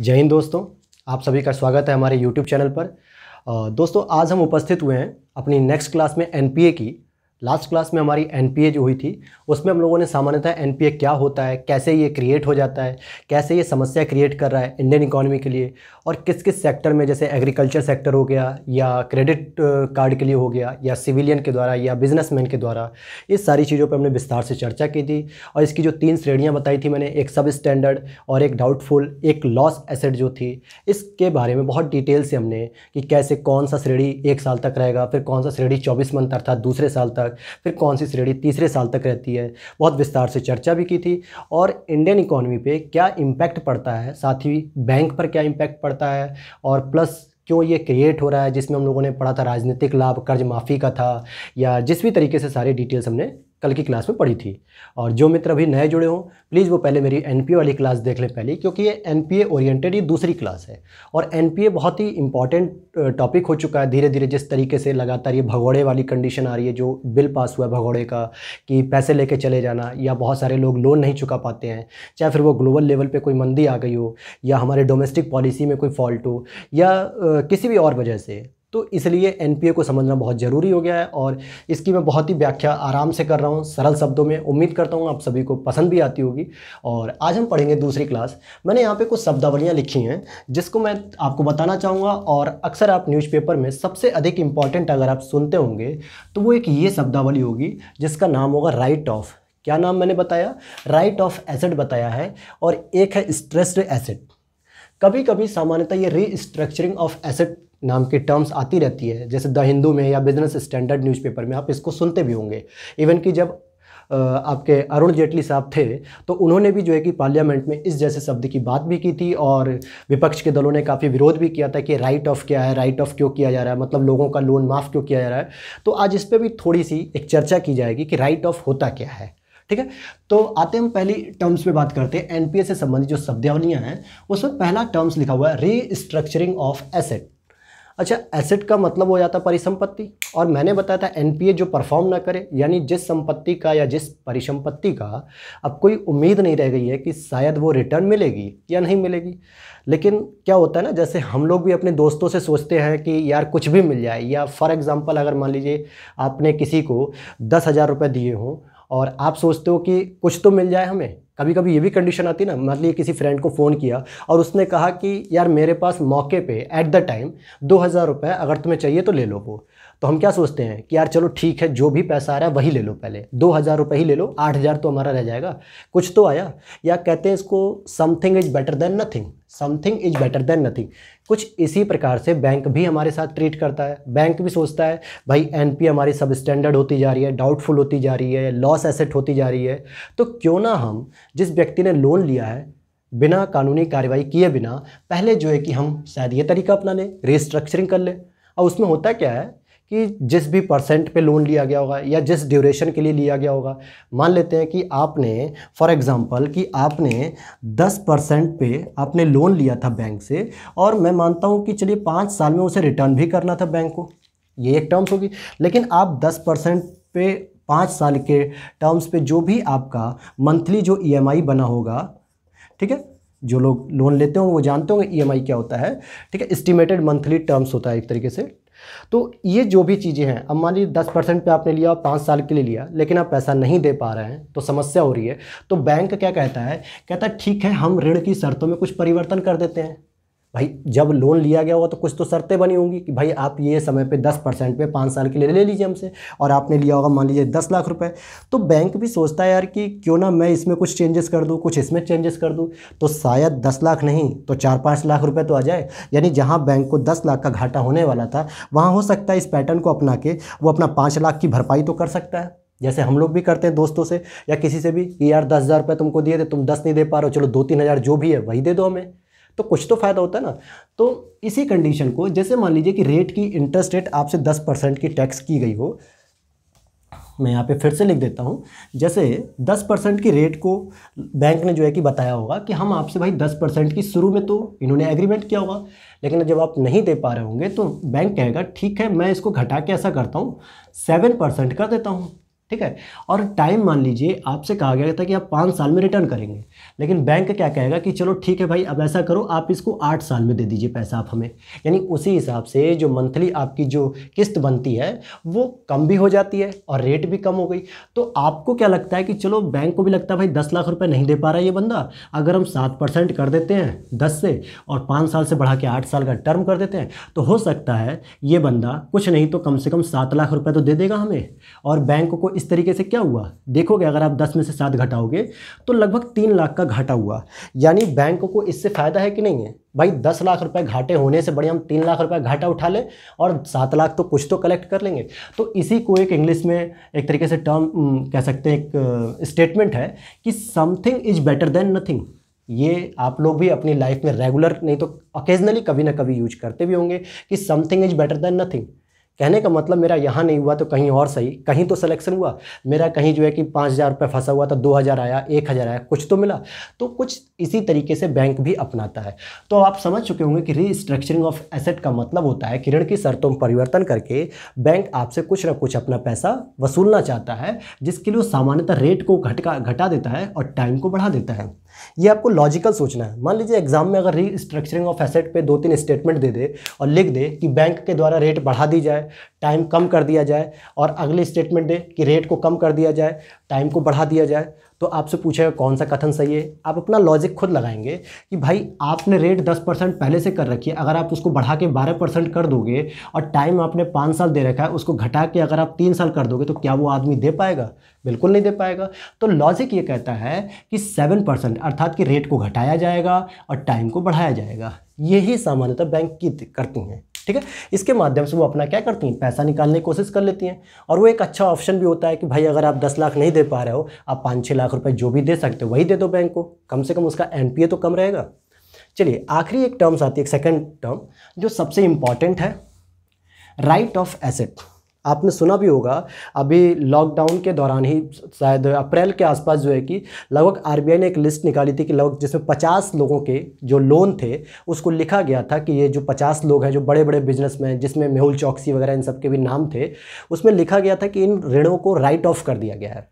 जय हिंद दोस्तों आप सभी का स्वागत है हमारे यूट्यूब चैनल पर दोस्तों आज हम उपस्थित हुए हैं अपनी नेक्स्ट क्लास में एन की लास्ट क्लास में हमारी एन जो हुई थी उसमें हम लोगों ने सामान्यतः एन क्या होता है कैसे ये क्रिएट हो जाता है कैसे ये समस्या क्रिएट कर रहा है इंडियन इकोनॉमी के लिए और किस किस सेक्टर में जैसे एग्रीकल्चर सेक्टर हो गया या क्रेडिट कार्ड के लिए हो गया या सिविलियन के द्वारा या बिजनेसमैन के द्वारा इस सारी चीज़ों पर हमने विस्तार से चर्चा की थी और इसकी जो तीन श्रेणियाँ बताई थी मैंने एक सब स्टैंडर्ड और एक डाउटफुल एक लॉस एसेट जो थी इसके बारे में बहुत डिटेल से हमने कि कैसे कौन सा श्रेणी एक साल तक रहेगा फिर कौन सा श्रेणी चौबीस मंथ अर्थात दूसरे साल तक तक फिर कौन सी श्रेणी तीसरे साल तक रहती है बहुत विस्तार से चर्चा भी की थी और इंडियन इकोनॉमी पे क्या इम्पैक्ट पड़ता है साथ ही बैंक पर क्या इम्पैक्ट पड़ता है और प्लस क्यों ये क्रिएट हो रहा है जिसमें हम लोगों ने पढ़ा था राजनीतिक लाभ कर्ज माफ़ी का था या जिस भी तरीके से सारी डिटेल्स हमने कल की क्लास में पढ़ी थी और जो मित्र अभी नए जुड़े हों प्लीज़ वो पहले मेरी एन वाली क्लास देख लें पहली क्योंकि ये एन ओरिएंटेड ये दूसरी क्लास है और एन बहुत ही इंपॉर्टेंट टॉपिक हो चुका है धीरे धीरे जिस तरीके से लगातार ये भगोड़े वाली कंडीशन आ रही है जो बिल पास हुआ है भगोड़े का कि पैसे लेके चले जाना या बहुत सारे लोग लोन नहीं चुका पाते हैं चाहे फिर वो ग्लोबल लेवल पर कोई मंदी आ गई हो या हमारे डोमेस्टिक पॉलिसी में कोई फॉल्ट हो या किसी भी और वजह से तो इसलिए एन को समझना बहुत ज़रूरी हो गया है और इसकी मैं बहुत ही व्याख्या आराम से कर रहा हूँ सरल शब्दों में उम्मीद करता हूँ आप सभी को पसंद भी आती होगी और आज हम पढ़ेंगे दूसरी क्लास मैंने यहाँ पे कुछ शब्दावलियाँ लिखी हैं जिसको मैं आपको बताना चाहूँगा और अक्सर आप न्यूज़पेपर में सबसे अधिक इम्पॉर्टेंट अगर आप सुनते होंगे तो वो एक ये शब्दावली होगी जिसका नाम होगा राइट ऑफ क्या नाम मैंने बताया राइट ऑफ एसेट बताया है और एक है स्ट्रेस्ड एसेट कभी कभी सामान्यतः ये रीस्ट्रक्चरिंग ऑफ एसेट नाम की टर्म्स आती रहती है जैसे द हिंदू में या बिजनेस स्टैंडर्ड न्यूज़पेपर में आप इसको सुनते भी होंगे इवन कि जब आपके अरुण जेटली साहब थे तो उन्होंने भी जो है कि पार्लियामेंट में इस जैसे शब्द की बात भी की थी और विपक्ष के दलों ने काफ़ी विरोध भी किया था कि राइट ऑफ क्या है राइट ऑफ क्यों किया जा रहा है मतलब लोगों का लोन माफ़ क्यों किया जा रहा है तो आज इस पर भी थोड़ी सी एक चर्चा की जाएगी कि राइट ऑफ होता क्या है ठीक है तो आते हम पहली टर्म्स पे बात करते हैं एनपीएस से संबंधित जो शब्दावलियां हैं उसमें पहला टर्म्स लिखा हुआ है रीस्ट्रक्चरिंग ऑफ एसेट अच्छा एसेट का मतलब हो जाता परिसंपत्ति और मैंने बताया था एनपीए जो परफॉर्म ना करे यानी जिस संपत्ति का या जिस परिसंपत्ति का अब कोई उम्मीद नहीं रह गई है कि शायद वो रिटर्न मिलेगी या नहीं मिलेगी लेकिन क्या होता है ना जैसे हम लोग भी अपने दोस्तों से सोचते हैं कि यार कुछ भी मिल जाए या फॉर एग्ज़ाम्पल अगर मान लीजिए आपने किसी को दस हज़ार रुपये दिए हों और आप सोचते हो कि कुछ तो मिल जाए हमें कभी कभी ये भी कंडीशन आती है ना मतलब किसी फ्रेंड को फ़ोन किया और उसने कहा कि यार मेरे पास मौके पे एट द टाइम दो हज़ार रुपये अगर तुम्हें चाहिए तो ले लो वो तो हम क्या सोचते हैं कि यार चलो ठीक है जो भी पैसा आ रहा है वही ले लो पहले दो हज़ार रुपये ही ले लो आठ हज़ार तो हमारा रह जाएगा कुछ तो आया या कहते हैं इसको something is better than nothing something is better than nothing कुछ इसी प्रकार से बैंक भी हमारे साथ ट्रीट करता है बैंक भी सोचता है भाई एन हमारी सब स्टैंडर्ड होती जा रही है डाउटफुल होती जा रही है लॉस एसेट होती जा रही है तो क्यों ना हम जिस व्यक्ति ने लोन लिया है बिना कानूनी कार्रवाई किए बिना पहले जो है कि हम शायद ये तरीका अपना लें रिस्ट्रक्चरिंग कर लें और उसमें होता क्या है कि जिस भी परसेंट पे लोन लिया गया होगा या जिस ड्यूरेशन के लिए लिया गया होगा मान लेते हैं कि आपने फॉर एग्ज़ाम्पल कि आपने 10 परसेंट पे आपने लोन लिया था बैंक से और मैं मानता हूँ कि चलिए पाँच साल में उसे रिटर्न भी करना था बैंक को ये एक टर्म्स होगी लेकिन आप 10 परसेंट पे पाँच साल के टर्म्स पे जो भी आपका मंथली जो ई e बना होगा ठीक है जो लोग लोन लेते होंगे वो जानते होंगे ई e क्या होता है ठीक है इस्टीमेटेड मंथली टर्म्स होता है एक तरीके से तो ये जो भी चीज़ें हैं अब मान लीजिए दस परसेंट पर आपने लिया और पाँच साल के लिए लिया लेकिन आप पैसा नहीं दे पा रहे हैं तो समस्या हो रही है तो बैंक क्या कहता है कहता है ठीक है हम ऋण की शर्तों में कुछ परिवर्तन कर देते हैं भाई जब लोन लिया गया होगा तो कुछ तो शर्तें बनी होंगी कि भाई आप ये समय पे दस परसेंट पे पाँच साल के लिए ले लीजिए हमसे और आपने लिया होगा मान लीजिए दस लाख रुपए तो बैंक भी सोचता है यार कि क्यों ना मैं इसमें कुछ चेंजेस कर दूँ कुछ इसमें चेंजेस कर दूँ तो शायद दस लाख नहीं तो चार पाँच लाख रुपये तो आ जाए यानी जहाँ बैंक को दस लाख का घाटा होने वाला था वहाँ हो सकता है इस पैटर्न को अपना के वो अपना पाँच लाख की भरपाई तो कर सकता है जैसे हम लोग भी करते हैं दोस्तों से या किसी से भी कि यार दस हज़ार रुपये तुमको दिए थे तुम दस नहीं दे पा रहे हो चलो दो तीन हज़ार जो भी है वही दे दो हमें तो कुछ तो फ़ायदा होता है ना तो इसी कंडीशन को जैसे मान लीजिए कि रेट की इंटरेस्ट रेट आपसे दस परसेंट की टैक्स की गई हो मैं यहाँ पे फिर से लिख देता हूँ जैसे दस परसेंट की रेट को बैंक ने जो है कि बताया होगा कि हम आपसे भाई दस परसेंट की शुरू में तो इन्होंने एग्रीमेंट किया होगा लेकिन जब आप नहीं दे पा रहे होंगे तो बैंक कहेगा ठीक है मैं इसको घटा के ऐसा करता हूँ सेवन परसेंट कर देता हूँ ठीक है और टाइम मान लीजिए आपसे कहा गया था कि आप पाँच साल में रिटर्न करेंगे लेकिन बैंक क्या कहेगा कि चलो ठीक है भाई अब ऐसा करो आप इसको आठ साल में दे दीजिए पैसा आप हमें यानी उसी हिसाब से जो मंथली आपकी जो किस्त बनती है वो कम भी हो जाती है और रेट भी कम हो गई तो आपको क्या लगता है कि चलो बैंक को भी लगता है भाई दस लाख रुपये नहीं दे पा रहा है ये बंदा अगर हम सात परसेंट कर देते हैं दस से और पाँच साल से बढ़ा के आठ साल का टर्म कर देते हैं तो हो सकता है ये बंदा कुछ नहीं तो कम से कम सात लाख रुपये तो दे देगा हमें और बैंक को इस तरीके से क्या हुआ देखोगे अगर आप दस में से सात घटाओगे तो लगभग तीन लाख का घाटा हुआ यानी बैंक को इससे फ़ायदा है कि नहीं है भाई दस लाख रुपए घाटे होने से बड़े हम तीन लाख रुपए घाटा उठा लें और सात लाख तो कुछ तो कलेक्ट कर लेंगे तो इसी को एक इंग्लिश में एक तरीके से टर्म कह सकते हैं एक स्टेटमेंट है कि something is better than nothing ये आप लोग भी अपनी लाइफ में रेगुलर नहीं तो ओकेजनली कभी ना कभी यूज करते भी होंगे कि something is better than nothing कहने का मतलब मेरा यहाँ नहीं हुआ तो कहीं और सही कहीं तो सिलेक्शन हुआ मेरा कहीं जो है कि पाँच हज़ार रुपये फंसा हुआ था दो हज़ार आया एक हज़ार आया कुछ तो मिला तो कुछ इसी तरीके से बैंक भी अपनाता है तो आप समझ चुके होंगे कि रीस्ट्रक्चरिंग ऑफ एसेट का मतलब होता है कि ऋण की शर्तों में परिवर्तन करके बैंक आपसे कुछ ना कुछ अपना पैसा वसूलना चाहता है जिसके लिए वो सामान्यतः रेट को घटका घटा देता है और टाइम को बढ़ा देता है ये आपको लॉजिकल सोचना है मान लीजिए एग्जाम में अगर रीस्ट्रक्चरिंग ऑफ एसेट पे दो तीन स्टेटमेंट दे दे और लिख दे कि बैंक के द्वारा रेट बढ़ा दी जाए टाइम कम कर दिया जाए और अगले स्टेटमेंट दे कि रेट को कम कर दिया जाए टाइम को बढ़ा दिया जाए तो आपसे पूछेगा कौन सा कथन सही है आप अपना लॉजिक खुद लगाएंगे कि भाई आपने रेट 10 परसेंट पहले से कर रखी है अगर आप उसको बढ़ा के 12 परसेंट कर दोगे और टाइम आपने पाँच साल दे रखा है उसको घटा के अगर आप तीन साल कर दोगे तो क्या वो आदमी दे पाएगा बिल्कुल नहीं दे पाएगा तो लॉजिक ये कहता है कि सेवन परसेंट अर्थात कि रेट को घटाया जाएगा और टाइम को बढ़ाया जाएगा यही सामान्यतः बैंक की करती हैं ठीक है इसके माध्यम से वो अपना क्या करती हैं पैसा निकालने की कोशिश कर लेती हैं और वो एक अच्छा ऑप्शन भी होता है कि भाई अगर आप दस लाख नहीं दे पा रहे हो आप पाँच छः लाख रुपये जो भी दे सकते हो वही दे दो बैंक को कम से कम उसका एन तो कम रहेगा चलिए आखिरी एक टर्म्स आती है एक सेकेंड टर्म जो सबसे इंपॉर्टेंट है राइट ऑफ एसेट आपने सुना भी होगा अभी लॉकडाउन के दौरान ही शायद अप्रैल के आसपास जो है कि लगभग आरबीआई ने एक लिस्ट निकाली थी कि लगभग जिसमें 50 लोगों के जो लोन थे उसको लिखा गया था कि ये जो 50 लोग हैं जो बड़े बड़े बिजनेसमैन जिसमें मेहुल चौकसी वगैरह इन सब के भी नाम थे उसमें लिखा गया था कि इन ऋणों को राइट ऑफ कर दिया गया है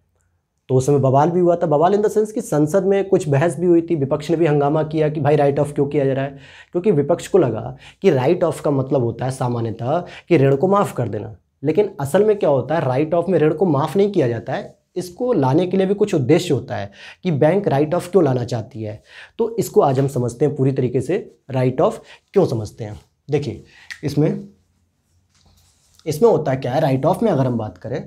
तो उस समय बवाल भी हुआ था बवाल इन द सेंस कि संसद में कुछ बहस भी हुई थी विपक्ष ने भी हंगामा किया कि भाई राइट ऑफ क्यों किया जा रहा है क्योंकि विपक्ष को लगा कि राइट ऑफ का मतलब होता है सामान्यतः कि ऋण को माफ़ कर देना लेकिन असल में क्या होता है राइट ऑफ में ऋण को माफ़ नहीं किया जाता है इसको लाने के लिए भी कुछ उद्देश्य होता है कि बैंक राइट ऑफ क्यों लाना चाहती है तो इसको आज हम समझते हैं पूरी तरीके से राइट ऑफ क्यों समझते हैं देखिए इसमें इसमें होता है क्या है राइट ऑफ में अगर हम बात करें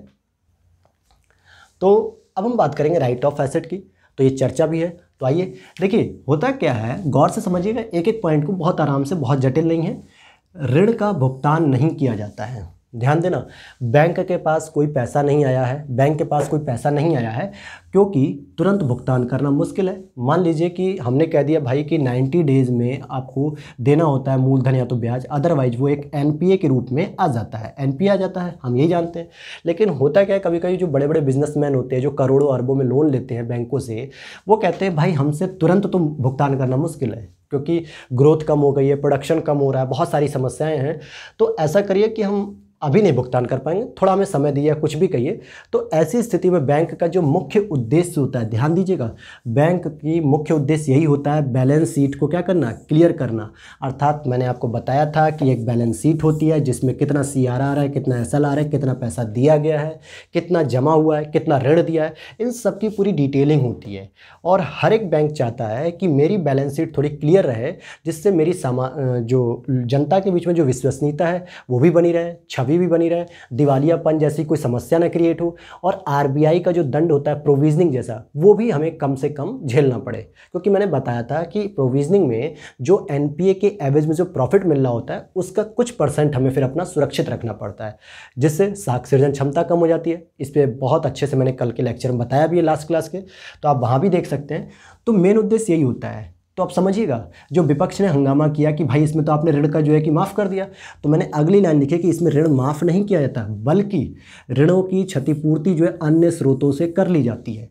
तो अब हम बात करेंगे राइट ऑफ एसेट की तो ये चर्चा भी है तो आइए देखिए होता क्या है गौर से समझिएगा एक एक पॉइंट को बहुत आराम से बहुत जटिल नहीं है ऋण का भुगतान नहीं किया जाता है ध्यान देना बैंक के पास कोई पैसा नहीं आया है बैंक के पास कोई पैसा नहीं आया है क्योंकि तुरंत भुगतान करना मुश्किल है मान लीजिए कि हमने कह दिया भाई कि 90 डेज़ में आपको देना होता है मूलधन या तो ब्याज अदरवाइज वो एक एनपीए के रूप में आ जाता है एनपीए आ जाता है हम यही जानते हैं लेकिन होता क्या है कभी कभी जो बड़े बड़े बिजनेसमैन होते हैं जो करोड़ों अरबों में लोन लेते हैं बैंकों से वो कहते हैं भाई हमसे तुरंत तो भुगतान करना मुश्किल है क्योंकि ग्रोथ कम हो गई है प्रोडक्शन कम हो रहा है बहुत सारी समस्याएं हैं तो ऐसा करिए कि हम अभी नहीं भुगतान कर पाएंगे थोड़ा हमें समय दिया कुछ भी कहिए तो ऐसी स्थिति में बैंक का जो मुख्य उद्देश्य होता है ध्यान दीजिएगा बैंक की मुख्य उद्देश्य यही होता है बैलेंस शीट को क्या करना क्लियर करना अर्थात मैंने आपको बताया था कि एक बैलेंस शीट होती है जिसमें कितना सी आ रहा है कितना एस आ रहा है कितना पैसा दिया गया है कितना जमा हुआ है कितना ऋण दिया है इन सब की पूरी डिटेलिंग होती है और हर एक बैंक चाहता है कि मेरी बैलेंस शीट थोड़ी क्लियर रहे जिससे मेरी जो जनता के बीच में जो विश्वसनीयता है वो भी बनी रहे अभी भी बनी रहे दिवालियापन जैसी कोई समस्या ना क्रिएट हो और आरबीआई का जो दंड होता है प्रोविजनिंग जैसा वो भी हमें कम से कम झेलना पड़े क्योंकि मैंने बताया था कि प्रोविजनिंग में जो एन के एवरेज में जो प्रॉफिट मिल रहा होता है उसका कुछ परसेंट हमें फिर अपना सुरक्षित रखना पड़ता है जिससे साख सृजन क्षमता कम हो जाती है इस पर बहुत अच्छे से मैंने कल के लेक्चर में बताया भी है लास्ट क्लास के तो आप वहाँ भी देख सकते हैं तो मेन उद्देश्य यही होता है तो आप समझिएगा जो विपक्ष ने हंगामा किया कि भाई इसमें तो आपने ऋण का जो है कि माफ़ कर दिया तो मैंने अगली लाइन लिखी कि इसमें ऋण माफ़ नहीं किया जाता बल्कि ऋणों की क्षतिपूर्ति जो है अन्य स्रोतों से कर ली जाती है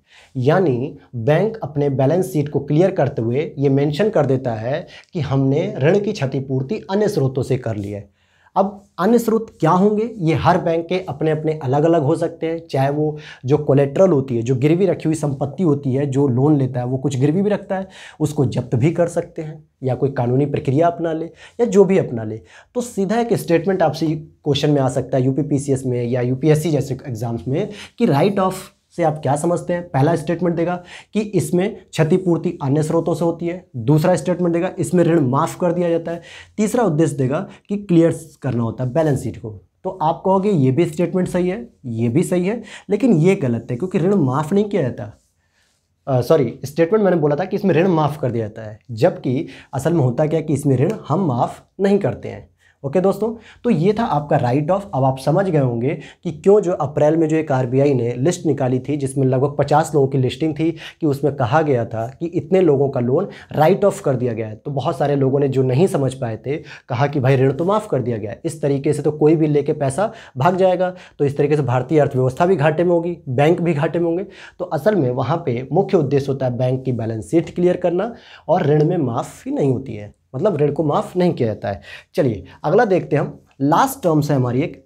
यानी बैंक अपने बैलेंस शीट को क्लियर करते हुए ये मेंशन कर देता है कि हमने ऋण की क्षतिपूर्ति अन्य स्रोतों से कर ली है अब अन्य स्रोत क्या होंगे ये हर बैंक के अपने अपने अलग अलग हो सकते हैं चाहे वो जो कोलेट्रल होती है जो गिरवी रखी हुई संपत्ति होती है जो लोन लेता है वो कुछ गिरवी भी रखता है उसको जब्त भी कर सकते हैं या कोई कानूनी प्रक्रिया अपना ले या जो भी अपना ले तो सीधा एक स्टेटमेंट आपसे क्वेश्चन में आ सकता है यू में या यू जैसे एग्जाम्स में कि राइट ऑफ से आप क्या समझते हैं पहला स्टेटमेंट देगा कि इसमें क्षतिपूर्ति अन्य स्रोतों से होती है दूसरा स्टेटमेंट देगा इसमें ऋण माफ़ कर दिया जाता है तीसरा उद्देश्य देगा कि क्लियर करना होता है बैलेंस शीट को तो आप कहोगे ये भी स्टेटमेंट सही है ये भी सही है लेकिन ये गलत है क्योंकि ऋण माफ़ नहीं किया जाता सॉरी स्टेटमेंट मैंने बोला था कि इसमें ऋण माफ़ कर दिया जाता है जबकि असल में होता क्या कि इसमें ऋण हम माफ़ नहीं करते हैं ओके दोस्तों तो ये था आपका राइट ऑफ अब आप समझ गए होंगे कि क्यों जो अप्रैल में जो एक आरबीआई ने लिस्ट निकाली थी जिसमें लगभग 50 लोगों की लिस्टिंग थी कि उसमें कहा गया था कि इतने लोगों का लोन राइट ऑफ कर दिया गया है तो बहुत सारे लोगों ने जो नहीं समझ पाए थे कहा कि भाई ऋण तो माफ़ कर दिया गया है इस तरीके से तो कोई भी लेके पैसा भाग जाएगा तो इस तरीके से भारतीय अर्थव्यवस्था भी घाटे में होगी बैंक भी घाटे में होंगे तो असल में वहाँ पर मुख्य उद्देश्य होता है बैंक की बैलेंस शीट क्लियर करना और ऋण में माफ़ी नहीं होती है मतलब ऋण को माफ़ नहीं किया जाता है चलिए अगला देखते हैं हम लास्ट टर्म्स है हमारी एक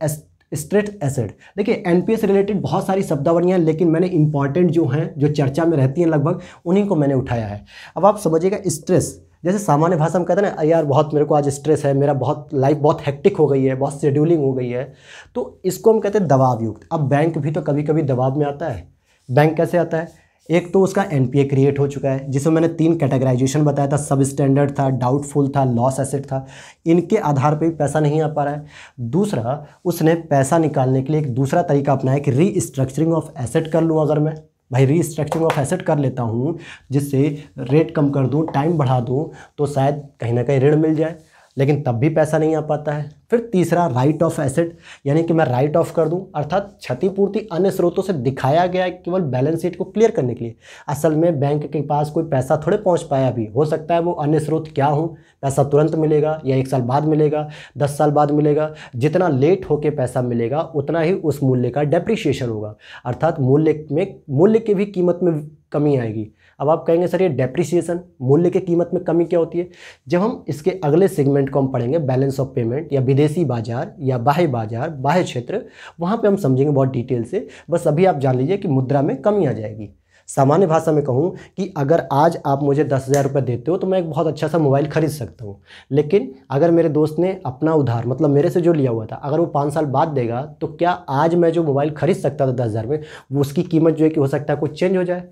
स्ट्रेट एसिड देखिए एनपीए से रिलेटेड बहुत सारी शब्दावलियाँ हैं लेकिन मैंने इंपॉर्टेंट जो हैं जो चर्चा में रहती हैं लगभग उन्हीं को मैंने उठाया है अब आप समझिएगा स्ट्रेस जैसे सामान्य भाषा में कहते हैं ना यार बहुत मेरे को आज स्ट्रेस है मेरा बहुत लाइफ बहुत हेक्टिक हो गई है बहुत शेड्यूलिंग हो गई है तो इसको हम कहते हैं दबावयुक्त अब बैंक भी तो कभी कभी दबाव में आता है बैंक कैसे आता है एक तो उसका एन क्रिएट हो चुका है जिसमें मैंने तीन कैटेगराइजेशन बताया था सब स्टैंडर्ड था डाउटफुल था लॉस एसेट था इनके आधार पर भी पैसा नहीं आ पा रहा है दूसरा उसने पैसा निकालने के लिए एक दूसरा तरीका अपनाया कि रीस्ट्रक्चरिंग ऑफ एसेट कर लूँ अगर मैं भाई रीस्ट्रक्चरिंग ऑफ एसेट कर लेता हूँ जिससे रेट कम कर दूँ टाइम बढ़ा दूँ तो शायद कहीं ना कहीं ऋण मिल जाए लेकिन तब भी पैसा नहीं आ पाता है फिर तीसरा राइट ऑफ एसेट यानी कि मैं राइट ऑफ कर दूं अर्थात क्षतिपूर्ति अन्य स्रोतों से दिखाया गया है केवल बैलेंस शीट को क्लियर करने के लिए असल में बैंक के पास कोई पैसा थोड़े पहुंच पाया अभी हो सकता है वो अन्य स्रोत क्या हो पैसा तुरंत मिलेगा या एक साल बाद मिलेगा दस साल बाद मिलेगा जितना लेट होकर पैसा मिलेगा उतना ही उस मूल्य का डेप्रिशिएशन होगा अर्थात मूल्य में मूल्य की भी कीमत में कमी आएगी अब आप कहेंगे सर ये डेप्रिसिएशन मूल्य के कीमत में कमी क्या होती है जब हम इसके अगले सेगमेंट को हम पढ़ेंगे बैलेंस ऑफ पेमेंट या विदेशी बाजार या बाह्य बाजार बाह्य क्षेत्र वहाँ पर हम समझेंगे बहुत डिटेल से बस अभी आप जान लीजिए कि मुद्रा में कमी आ जाएगी सामान्य भाषा में कहूँ कि अगर आज आप मुझे दस हज़ार रुपये देते हो तो मैं एक बहुत अच्छा सा मोबाइल खरीद सकता हूँ लेकिन अगर मेरे दोस्त ने अपना उधार मतलब मेरे से जो लिया हुआ था अगर वो पाँच साल बाद देगा तो क्या आज मैं जो मोबाइल खरीद सकता था दस हज़ार में वो उसकी कीमत जो है कि हो सकता है कुछ चेंज हो जाए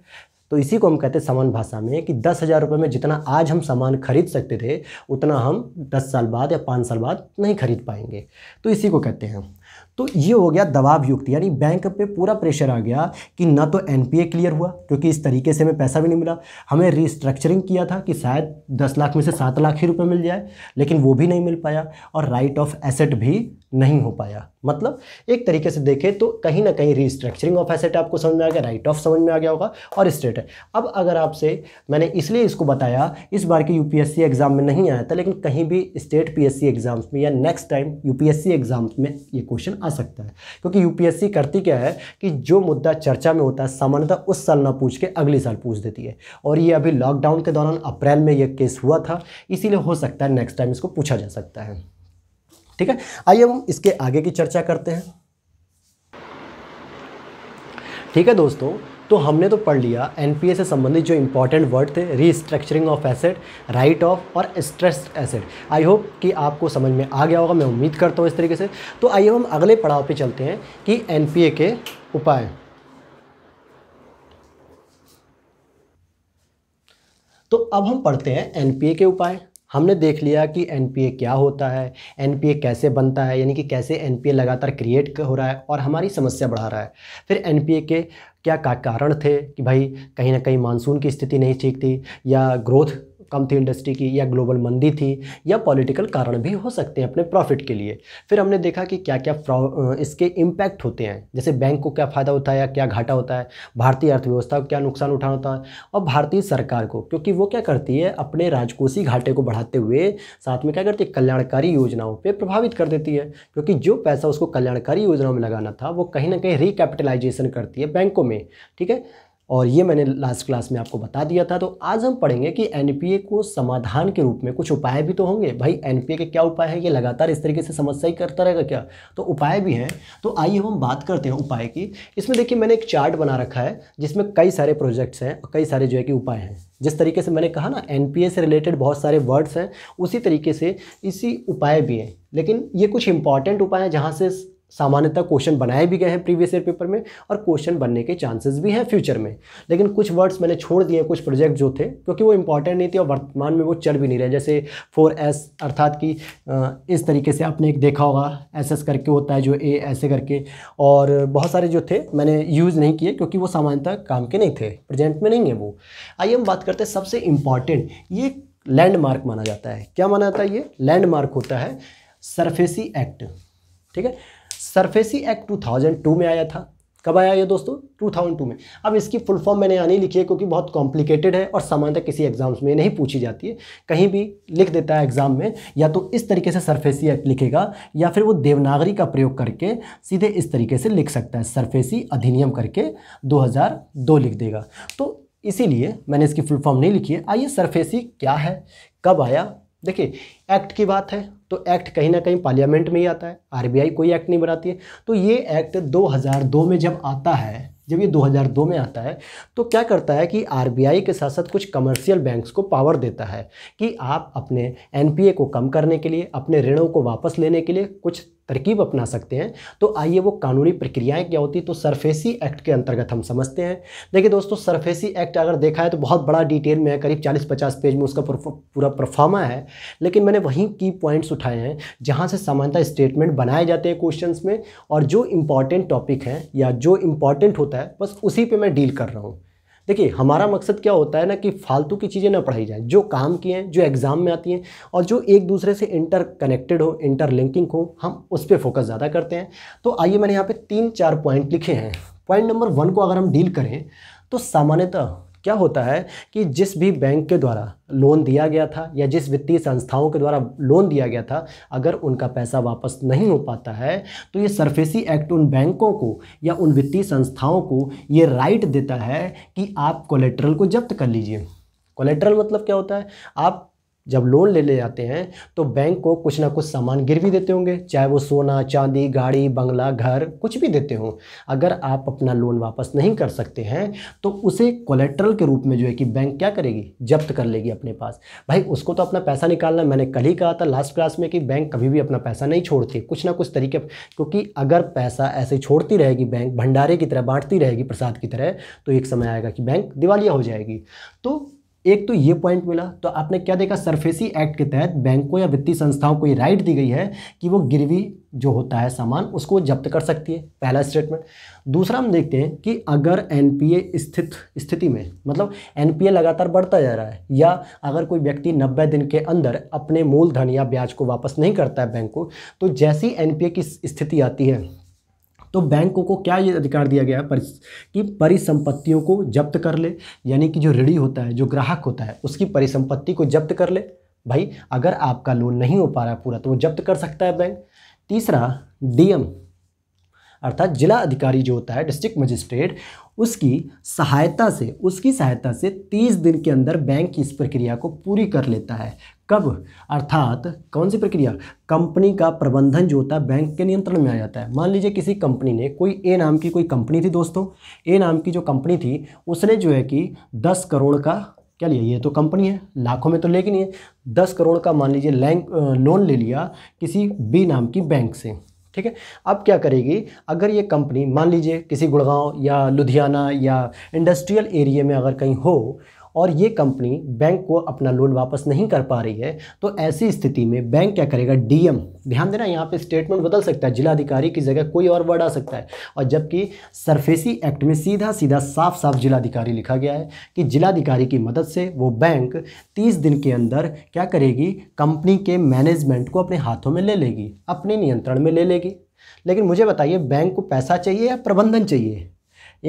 तो इसी को हम कहते हैं समान भाषा में कि दस हज़ार रुपये में जितना आज हम सामान खरीद सकते थे उतना हम दस साल बाद या पाँच साल बाद नहीं खरीद पाएंगे तो इसी को कहते हैं तो ये हो गया दबाव युक्त यानी बैंक पे पूरा प्रेशर आ गया कि ना तो एन क्लियर हुआ क्योंकि इस तरीके से हमें पैसा भी नहीं मिला हमें रिस्ट्रक्चरिंग किया था कि शायद दस लाख में से सात लाख ही रुपये मिल जाए लेकिन वो भी नहीं मिल पाया और राइट ऑफ एसेट भी नहीं हो पाया मतलब एक तरीके से देखें तो कहीं ना कहीं रीस्ट्रक्चरिंग ऑफ एसेट आपको समझ में आ गया राइट ऑफ समझ में आ गया होगा और स्टेट है अब अगर आपसे मैंने इसलिए इसको बताया इस बार के यूपीएससी एग्ज़ाम में नहीं आया था लेकिन कहीं भी स्टेट पीएससी एग्ज़ाम्स में या नेक्स्ट टाइम यूपीएससी एग्ज़ाम्स में ये क्वेश्चन आ सकता है क्योंकि यूपीएससी करती क्या है कि जो मुद्दा चर्चा में होता है सामान्यतः उस साल ना पूछ के अगले साल पूछ देती है और ये अभी लॉकडाउन के दौरान अप्रैल में यह केस हुआ था इसीलिए हो सकता है नेक्स्ट टाइम इसको पूछा जा सकता है ठीक है आइए हम इसके आगे की चर्चा करते हैं ठीक है दोस्तों तो हमने तो पढ़ लिया एनपीए से संबंधित जो इंपॉर्टेंट वर्ड थे restructuring of asset write off और स्ट्रेस्ड एसेट आई होप कि आपको समझ में आ गया होगा मैं उम्मीद करता हूँ इस तरीके से तो आइए हम अगले पड़ाव पे चलते हैं कि एनपीए के उपाय तो अब हम पढ़ते हैं एनपीए के उपाय हमने देख लिया कि एन क्या होता है एन कैसे बनता है यानी कि कैसे एन लगातार क्रिएट हो रहा है और हमारी समस्या बढ़ा रहा है फिर एन के क्या कारण थे कि भाई कहीं ना कहीं मानसून की स्थिति नहीं ठीक थी या ग्रोथ कम थी इंडस्ट्री की या ग्लोबल मंदी थी या पॉलिटिकल कारण भी हो सकते हैं अपने प्रॉफिट के लिए फिर हमने देखा कि क्या क्या इसके इम्पैक्ट होते हैं जैसे बैंक को क्या फ़ायदा होता है या क्या घाटा होता है भारतीय अर्थव्यवस्था को क्या नुकसान उठाना होता है और भारतीय सरकार को क्योंकि वो क्या करती है अपने राजकोषीय घाटे को बढ़ाते हुए साथ में क्या करती है कल्याणकारी योजनाओं पर प्रभावित कर देती है क्योंकि जो पैसा उसको कल्याणकारी योजनाओं में लगाना था वो कहीं ना कहीं रिकैपिटलाइजेशन करती है बैंकों में ठीक है और ये मैंने लास्ट क्लास में आपको बता दिया था तो आज हम पढ़ेंगे कि एन को समाधान के रूप में कुछ उपाय भी तो होंगे भाई एन के क्या उपाय है ये लगातार इस तरीके से समस्या ही करता रहेगा क्या तो उपाय भी हैं तो आइए हम बात करते हैं उपाय की इसमें देखिए मैंने एक चार्ट बना रखा है जिसमें कई सारे प्रोजेक्ट्स हैं और कई सारे जो है कि उपाय हैं जिस तरीके से मैंने कहा ना एन से रिलेटेड बहुत सारे वर्ड्स हैं उसी तरीके से इसी उपाय भी हैं लेकिन ये कुछ इंपॉर्टेंट उपाय हैं जहाँ से सामान्यतः क्वेश्चन बनाए भी गए हैं प्रीवियस ईयर पेपर में और क्वेश्चन बनने के चांसेस भी हैं फ्यूचर में लेकिन कुछ वर्ड्स मैंने छोड़ दिए कुछ प्रोजेक्ट जो थे क्योंकि वो इंपॉर्टेंट नहीं थे और वर्तमान में वो चल भी नहीं रहे जैसे फोर एस अर्थात कि इस तरीके से आपने एक देखा होगा एस एस करके होता है जो ए ऐसे करके और बहुत सारे जो थे मैंने यूज़ नहीं किए क्योंकि वो सामान्यतः काम के नहीं थे प्रेजेंट में नहीं है वो आइए हम बात करते हैं सबसे इम्पॉर्टेंट ये लैंडमार्क माना जाता है क्या माना जाता है ये लैंडमार्क होता है सरफेसी एक्ट ठीक है सरफेसी एक्ट 2002 में आया था कब आया ये दोस्तों 2002 में अब इसकी फुल फॉर्म मैंने यहाँ नहीं लिखी है क्योंकि बहुत कॉम्प्लिकेटेड है और सामान्यतः किसी एग्जाम्स में नहीं पूछी जाती है कहीं भी लिख देता है एग्जाम में या तो इस तरीके से सरफेसी एक्ट लिखेगा या फिर वो देवनागरी का प्रयोग करके सीधे इस तरीके से लिख सकता है सरफेसी अधिनियम करके दो लिख देगा तो इसीलिए मैंने इसकी फुल फॉर्म नहीं लिखी है आइए सरफेसी क्या है कब आया देखिए एक्ट की बात है तो एक्ट कहीं ना कहीं पार्लियामेंट में ही आता है आरबीआई कोई एक्ट नहीं बनाती है तो ये एक्ट 2002 में जब आता है जब ये 2002 में आता है तो क्या करता है कि आरबीआई के साथ साथ कुछ कमर्शियल बैंक्स को पावर देता है कि आप अपने एनपीए को कम करने के लिए अपने ऋणों को वापस लेने के लिए कुछ तरकीब अपना सकते हैं तो आइए वो कानूनी प्रक्रियाएं क्या होती तो सरफेसी एक्ट के अंतर्गत हम समझते हैं देखिए दोस्तों सरफेसी एक्ट अगर देखा है तो बहुत बड़ा डिटेल में है करीब 40-50 पेज में उसका पूरा परफॉर्मा है लेकिन मैंने वहीं की पॉइंट्स उठाए हैं जहाँ से सामान्यतः स्टेटमेंट बनाए जाते हैं क्वेश्चन में और जो इम्पॉर्टेंट टॉपिक हैं या जो इम्पॉर्टेंट होता है बस उसी पर मैं डील कर रहा हूँ देखिए हमारा हम्म। मकसद क्या होता है ना कि फालतू की चीज़ें ना पढ़ाई जाएँ जो काम की हैं जो एग्ज़ाम में आती हैं और जो एक दूसरे से इंटर कनेक्टेड हो इंटरलिंकिंग हो हम उस पर फोकस ज़्यादा करते हैं तो आइए मैंने यहाँ पर तीन चार पॉइंट लिखे हैं पॉइंट नंबर वन को अगर हम डील करें तो सामान्यतः क्या होता है कि जिस भी बैंक के द्वारा लोन दिया गया था या जिस वित्तीय संस्थाओं के द्वारा लोन दिया गया था अगर उनका पैसा वापस नहीं हो पाता है तो ये सरफेसी एक्ट उन बैंकों को या उन वित्तीय संस्थाओं को ये राइट देता है कि आप कोलेट्रल को जब्त कर लीजिए कोलेट्रल मतलब क्या होता है आप जब लोन ले ले जाते हैं तो बैंक को कुछ ना कुछ सामान गिरवी देते होंगे चाहे वो सोना चांदी गाड़ी बंगला घर कुछ भी देते हों अगर आप अपना लोन वापस नहीं कर सकते हैं तो उसे कोलेट्रल के रूप में जो है कि बैंक क्या करेगी जब्त कर लेगी अपने पास भाई उसको तो अपना पैसा निकालना मैंने कल ही कहा था लास्ट क्लास में कि बैंक कभी भी अपना पैसा नहीं छोड़ती कुछ ना कुछ तरीके क्योंकि अगर पैसा ऐसे छोड़ती रहेगी बैंक भंडारे की तरह बांटती रहेगी प्रसाद की तरह तो एक समय आएगा कि बैंक दिवालिया हो जाएगी तो एक तो ये पॉइंट मिला तो आपने क्या देखा सरफेसी एक्ट के तहत बैंकों या वित्तीय संस्थाओं को ये राइट दी गई है कि वो गिरवी जो होता है सामान उसको जब्त कर सकती है पहला स्टेटमेंट दूसरा हम देखते हैं कि अगर एनपीए स्थित स्थिति में मतलब एनपीए लगातार बढ़ता जा रहा है या अगर कोई व्यक्ति 90 दिन के अंदर अपने मूलधन या ब्याज को वापस नहीं करता है बैंक को तो जैसी एन की स्थिति आती है तो बैंकों को क्या ये अधिकार दिया गया है कि परिसंपत्तियों को जब्त कर ले यानी कि जो ऋणी होता है जो ग्राहक होता है उसकी परिसंपत्ति को जब्त कर ले भाई अगर आपका लोन नहीं हो पा रहा पूरा तो वो जब्त कर सकता है बैंक तीसरा डीएम अर्थात जिला अधिकारी जो होता है डिस्ट्रिक्ट मजिस्ट्रेट उसकी सहायता से उसकी सहायता से 30 दिन के अंदर बैंक की इस प्रक्रिया को पूरी कर लेता है कब अर्थात कौन सी प्रक्रिया कंपनी का प्रबंधन जो होता है बैंक के नियंत्रण में आ जाता है मान लीजिए किसी कंपनी ने कोई ए नाम की कोई कंपनी थी दोस्तों ए नाम की जो कंपनी थी उसने जो है कि दस करोड़ का क्या लिया ये तो कंपनी है लाखों में तो लेकिन ये दस करोड़ का मान लीजिए लैंक लोन ले लिया किसी बी नाम की बैंक से ठीक है अब क्या करेगी अगर ये कंपनी मान लीजिए किसी गुड़गांव या लुधियाना या इंडस्ट्रियल एरिया में अगर कहीं हो और ये कंपनी बैंक को अपना लोन वापस नहीं कर पा रही है तो ऐसी स्थिति में बैंक क्या करेगा डीएम ध्यान देना यहाँ पे स्टेटमेंट बदल सकता है जिलाधिकारी की जगह कोई और वर्ड आ सकता है और जबकि सरफेसी एक्ट में सीधा सीधा साफ साफ जिलाधिकारी लिखा गया है कि जिलाधिकारी की मदद से वो बैंक तीस दिन के अंदर क्या करेगी कंपनी के मैनेजमेंट को अपने हाथों में ले लेगी अपने नियंत्रण में ले लेगी लेकिन मुझे बताइए बैंक को पैसा चाहिए या प्रबंधन चाहिए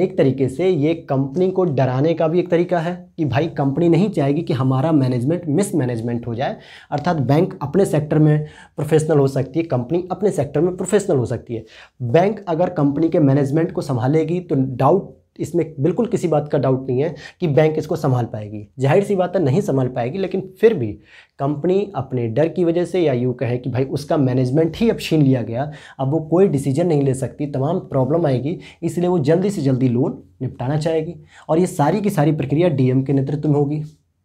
एक तरीके से ये कंपनी को डराने का भी एक तरीका है कि भाई कंपनी नहीं चाहेगी कि हमारा मैनेजमेंट मिसमैनेजमेंट हो जाए अर्थात बैंक अपने सेक्टर में प्रोफेशनल हो सकती है कंपनी अपने सेक्टर में प्रोफेशनल हो सकती है बैंक अगर कंपनी के मैनेजमेंट को संभालेगी तो डाउट इसमें बिल्कुल किसी बात का डाउट नहीं है कि बैंक इसको संभाल पाएगी जाहिर सी बात है नहीं संभाल पाएगी लेकिन फिर भी कंपनी अपने डर की वजह से या यूँ कहे कि भाई उसका मैनेजमेंट ही अब छीन लिया गया अब वो कोई डिसीजन नहीं ले सकती तमाम प्रॉब्लम आएगी इसलिए वो जल्दी से जल्दी लोन निपटाना चाहेगी और ये सारी की सारी प्रक्रिया डीएम के नेतृत्व में होगी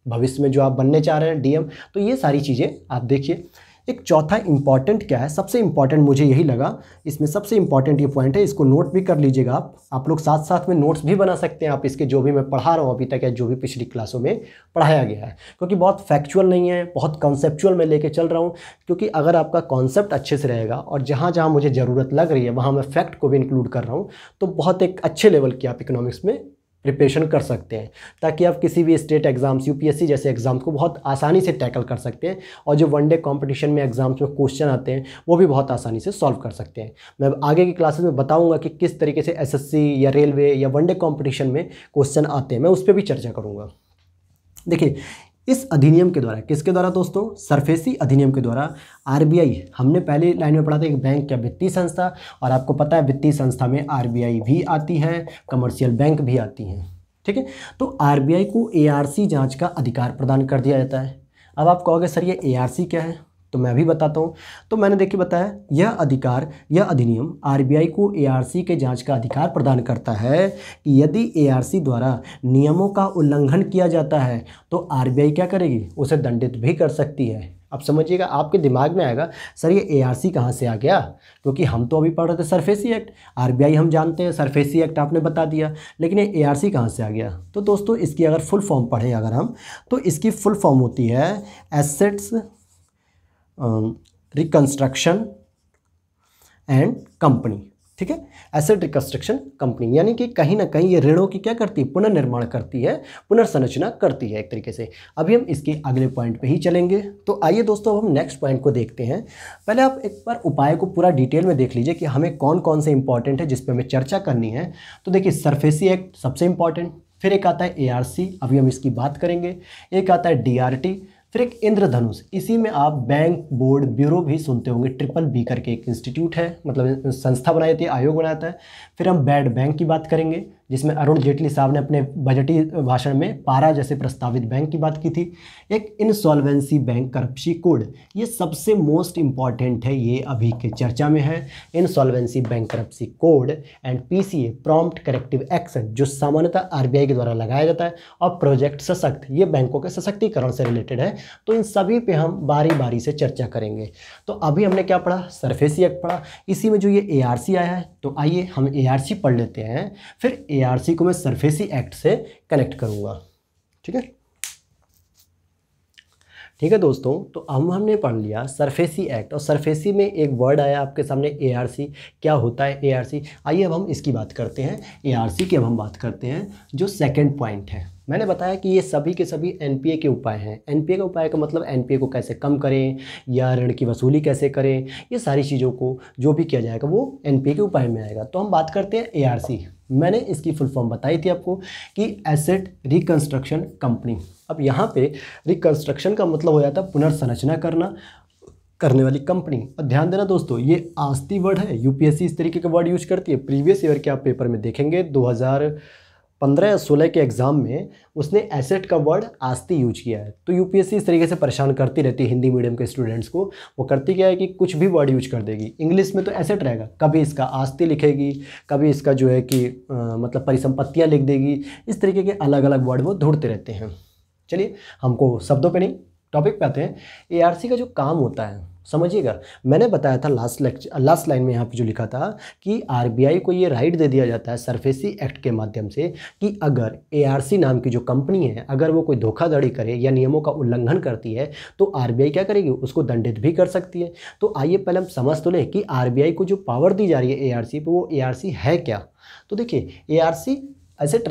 भविष्य में जो आप बनने चाह रहे हैं डीएम तो ये सारी चीज़ें आप देखिए एक चौथा इंपॉर्टेंट क्या है सबसे इंपॉर्टेंट मुझे यही लगा इसमें सबसे इंपॉर्टेंट ये पॉइंट है इसको नोट भी कर लीजिएगा आप आप लोग साथ साथ में नोट्स भी बना सकते हैं आप इसके जो भी मैं पढ़ा रहा हूँ अभी तक या जो भी पिछली क्लासों में पढ़ाया गया है क्योंकि बहुत फैक्चुअल नहीं है बहुत कॉन्सेप्चुअल मैं लेके चल रहा हूँ क्योंकि अगर आपका कॉन्सेप्ट अच्छे से रहेगा और जहाँ जहाँ मुझे ज़रूरत लग रही है वहाँ मैं फैक्ट को भी इंक्लूड कर रहा हूँ तो बहुत एक अच्छे लेवल की आप इकोनॉमिक्स में प्रिपरेशन कर सकते हैं ताकि आप किसी भी स्टेट एग्ज़ाम्स यूपीएससी जैसे एग्ज़ाम्स को बहुत आसानी से टैकल कर सकते हैं और जो वनडे कंपटीशन में एग्ज़ाम्स में क्वेश्चन आते हैं वो भी बहुत आसानी से सॉल्व कर सकते हैं मैं आगे की क्लासेस में बताऊंगा कि किस तरीके से एसएससी या रेलवे या वनडे कॉम्पिटिशन में क्वेश्चन आते हैं मैं उस पर भी चर्चा करूँगा देखिए इस अधिनियम के द्वारा किसके द्वारा दोस्तों सरफेसी अधिनियम के द्वारा आरबीआई हमने पहले लाइन में पढ़ा था एक बैंक क्या वित्तीय संस्था और आपको पता है वित्तीय संस्था में आरबीआई भी आती है कमर्शियल बैंक भी आती हैं ठीक है तो आरबीआई को एआरसी जांच का अधिकार प्रदान कर दिया जाता है अब आप कहोगे सर ये ए क्या है तो मैं भी बताता हूँ तो मैंने देखिए बताया यह अधिकार यह अधिनियम आरबीआई को एआरसी के जांच का अधिकार प्रदान करता है कि यदि एआरसी द्वारा नियमों का उल्लंघन किया जाता है तो आरबीआई क्या करेगी उसे दंडित भी कर सकती है अब समझिएगा आपके दिमाग में आएगा सर ये ए आर सी कहाँ से आ गया क्योंकि हम तो अभी पढ़ रहे थे सरफेसी एक्ट आरबीआई हम जानते हैं सरफेसी एक्ट आपने बता दिया लेकिन ये ए आर सी कहाँ से आ गया तो दोस्तों इसकी अगर फुल फॉर्म पढ़ें अगर हम तो इसकी फुल फॉर्म होती है एसेट्स रिकंस्ट्रक्शन एंड कंपनी ठीक है एसेट रिकन्स्ट्रक्शन कंपनी यानी कि कहीं ना कहीं ये ऋणों की क्या करती है पुनर्निर्माण करती है पुनर्संरचना करती है एक तरीके से अभी हम इसके अगले पॉइंट पे ही चलेंगे तो आइए दोस्तों अब हम नेक्स्ट पॉइंट को देखते हैं पहले आप एक बार उपाय को पूरा डिटेल में देख लीजिए कि हमें कौन कौन से इंपॉर्टेंट है जिसपे हमें चर्चा करनी है तो देखिए सरफेसी एक्ट सबसे इंपॉर्टेंट फिर एक आता है ए अभी हम इसकी बात करेंगे एक आता है डी फिर एक इंद्रधनुष इसी में आप बैंक बोर्ड ब्यूरो भी सुनते होंगे ट्रिपल बी करके एक इंस्टीट्यूट है मतलब संस्था बनाई जाती है आयोग जाता है फिर हम बैड बैंक की बात करेंगे जिसमें अरुण जेटली साहब ने अपने बजटीय भाषण में पारा जैसे प्रस्तावित बैंक की बात की थी एक इंसॉल्वेंसी बैंक करप्शी कोड ये सबसे मोस्ट इम्पॉर्टेंट है ये अभी के चर्चा में है insolvency bankruptcy code and PCA prompt corrective action जो सामान्यतः आरबीआई के द्वारा लगाया जाता है और प्रोजेक्ट सशक्त ये बैंकों के सशक्तिकरण से रिलेटेड है तो इन सभी पर हम बारी बारी से चर्चा करेंगे तो अभी हमने क्या पढ़ा सरफेसी एक्ट पढ़ा इसी में जो ये ए आया है तो आइए हम ए पढ़ लेते हैं फिर ए एआरसी को मैं सरफेसी एक्ट से कनेक्ट करूंगा ठीक है ठीक है दोस्तों तो हम हमने पढ़ लिया सरफेसी एक्ट और सरफेसी में एक वर्ड आया आपके सामने एआरसी क्या होता है एआरसी आइए अब हम इसकी बात करते हैं एआरसी की अब हम बात करते हैं जो सेकंड पॉइंट है मैंने बताया कि ये सभी के सभी एनपीए के उपाय हैं एनपीए के उपाय का मतलब एनपीए को कैसे कम करें या ऋण की वसूली कैसे करें ये सारी चीज़ों को जो भी किया जाएगा वो एनपीए के उपाय में आएगा तो हम बात करते हैं सी मैंने इसकी फुल फॉर्म बताई थी आपको कि एसेट रिकंस्ट्रक्शन कंपनी अब यहाँ पे रिकंस्ट्रक्शन का मतलब हो जाता है पुनर्संरचना करना करने वाली कंपनी और ध्यान देना दोस्तों ये आस्ती वर्ड है यूपीएससी इस तरीके का वर्ड यूज करती है प्रीवियस ईयर के आप पेपर में देखेंगे दो पंद्रह या सोलह के एग्ज़ाम में उसने एसेट का वर्ड आस्ती यूज किया है तो यूपीएससी इस तरीके से परेशान करती रहती है हिंदी मीडियम के स्टूडेंट्स को वो करती क्या है कि कुछ भी वर्ड यूज कर देगी इंग्लिश में तो एसेट रहेगा कभी इसका आस्ती लिखेगी कभी इसका जो है कि आ, मतलब परिसंपत्तियाँ लिख देगी इस तरीके के अलग अलग वर्ड वो ढूंढते रहते हैं चलिए हमको शब्दों पर नहीं टॉपिक पे आते हैं एआरसी का जो काम होता है समझिएगा मैंने बताया था लास्ट लेक्चर लास्ट लाइन में यहाँ पे जो लिखा था कि आरबीआई को ये राइट दे दिया जाता है सरफेसी एक्ट के माध्यम से कि अगर एआरसी नाम की जो कंपनी है अगर वो कोई धोखाधड़ी करे या नियमों का उल्लंघन करती है तो आरबीआई क्या करेगी उसको दंडित भी कर सकती है तो आइए पहले हम समझ तो लें कि आई को जो पावर दी जा रही है ए आर वो ए है क्या तो देखिए ए एसेट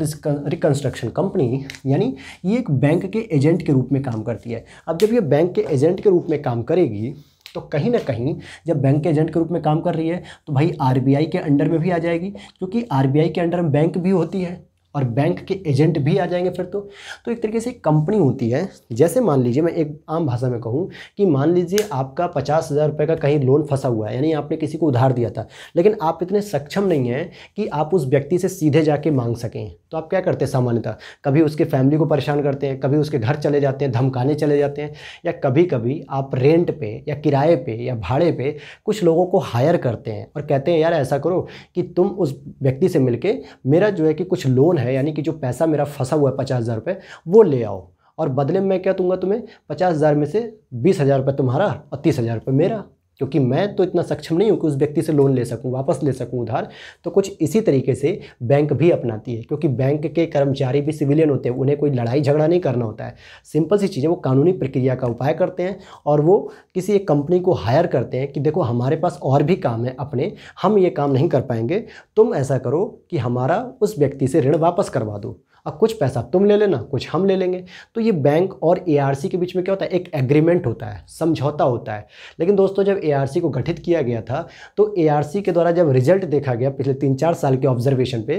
रिकन्स्ट्रक्शन कंपनी यानी ये एक बैंक के एजेंट के रूप में काम करती है अब जब ये बैंक के एजेंट के रूप में काम करेगी तो कहीं ना कहीं जब बैंक के एजेंट के रूप में काम कर रही है तो भाई आरबीआई के अंडर में भी आ जाएगी क्योंकि आरबीआई के अंडर में बैंक भी होती है और बैंक के एजेंट भी आ जाएंगे फिर तो तो एक तरीके से कंपनी होती है जैसे मान लीजिए मैं एक आम भाषा में कहूँ कि मान लीजिए आपका पचास हज़ार रुपये का कहीं लोन फंसा हुआ है यानी आपने किसी को उधार दिया था लेकिन आप इतने सक्षम नहीं हैं कि आप उस व्यक्ति से सीधे जाके मांग सकें तो आप क्या करते हैं सामान्यतः कभी उसके फैमिली को परेशान करते हैं कभी उसके घर चले जाते हैं धमकाने चले जाते हैं या कभी कभी आप रेंट पे या किराए पे या भाड़े पे कुछ लोगों को हायर करते हैं और कहते हैं यार ऐसा करो कि तुम उस व्यक्ति से मिलके मेरा जो है कि कुछ लोन है है यानी कि जो पैसा मेरा फंसा हुआ है पचास हज़ार रुपये वो ले आओ और बदले में मैं क्या दूंगा तुम्हें पचास हज़ार में से बीस हज़ार रुपये तुम्हारा और तीस हज़ार रुपये मेरा क्योंकि मैं तो इतना सक्षम नहीं हूँ कि उस व्यक्ति से लोन ले सकूँ वापस ले सकूँ उधार तो कुछ इसी तरीके से बैंक भी अपनाती है क्योंकि बैंक के कर्मचारी भी सिविलियन होते हैं उन्हें कोई लड़ाई झगड़ा नहीं करना होता है सिंपल सी चीज़ें वो कानूनी प्रक्रिया का उपाय करते हैं और वो किसी एक कंपनी को हायर करते हैं कि देखो हमारे पास और भी काम है अपने हम ये काम नहीं कर पाएंगे तुम ऐसा करो कि हमारा उस व्यक्ति से ऋण वापस करवा दो अब कुछ पैसा तुम ले लेना कुछ हम ले लेंगे तो ये बैंक और ए के बीच में क्या होता है एक एग्रीमेंट होता है समझौता होता है लेकिन दोस्तों जब ए को गठित किया गया था तो ए के द्वारा जब रिजल्ट देखा गया पिछले तीन चार साल के ऑब्जर्वेशन पे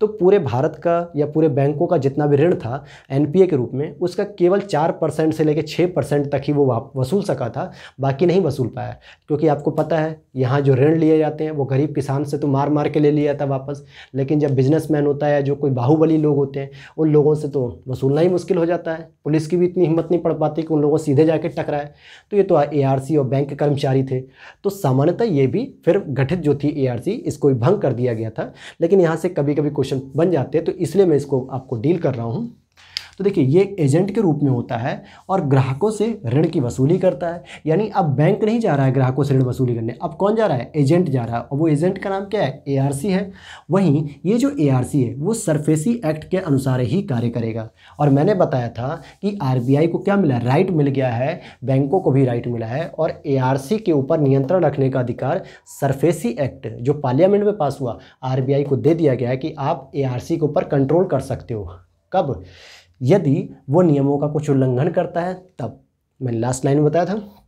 तो पूरे भारत का या पूरे बैंकों का जितना भी ऋण था एन के रूप में उसका केवल चार परसेंट से लेकर छः परसेंट तक ही वो वसूल सका था बाकी नहीं वसूल पाया क्योंकि आपको पता है यहाँ जो ऋण लिए जाते हैं वो गरीब किसान से तो मार मार के ले लिया था वापस लेकिन जब बिजनेसमैन होता है जो कोई बाहुबली लोग होते हैं उन लोगों से तो वसूलना ही मुश्किल हो जाता है पुलिस की भी इतनी हिम्मत नहीं पड़ पाती कि उन लोगों सीधे जाके टकराए तो ये तो ए और बैंक के कर्मचारी थे तो सामान्यतः ये भी फिर गठित जो थी ए इसको भी भंग कर दिया गया था लेकिन यहाँ से कभी कभी क्वेश्चन बन जाते हैं तो इसलिए मैं इसको आपको डील कर रहा हूँ तो देखिए ये एजेंट के रूप में होता है और ग्राहकों से ऋण की वसूली करता है यानी अब बैंक नहीं जा रहा है ग्राहकों से ऋण वसूली करने अब कौन जा रहा है एजेंट जा रहा है और वो एजेंट का नाम क्या है ए है वहीं ये जो ए है वो सरफेसी एक्ट के अनुसार ही कार्य करेगा और मैंने बताया था कि आर को क्या मिला राइट मिल गया है बैंकों को भी राइट मिला है और ए के ऊपर नियंत्रण रखने का अधिकार सरफेसी एक्ट जो पार्लियामेंट में पास हुआ आर को दे दिया गया है कि आप ए के ऊपर कंट्रोल कर सकते हो कब यदि वो नियमों का कुछ उल्लंघन करता है तब मैंने लास्ट लाइन में बताया था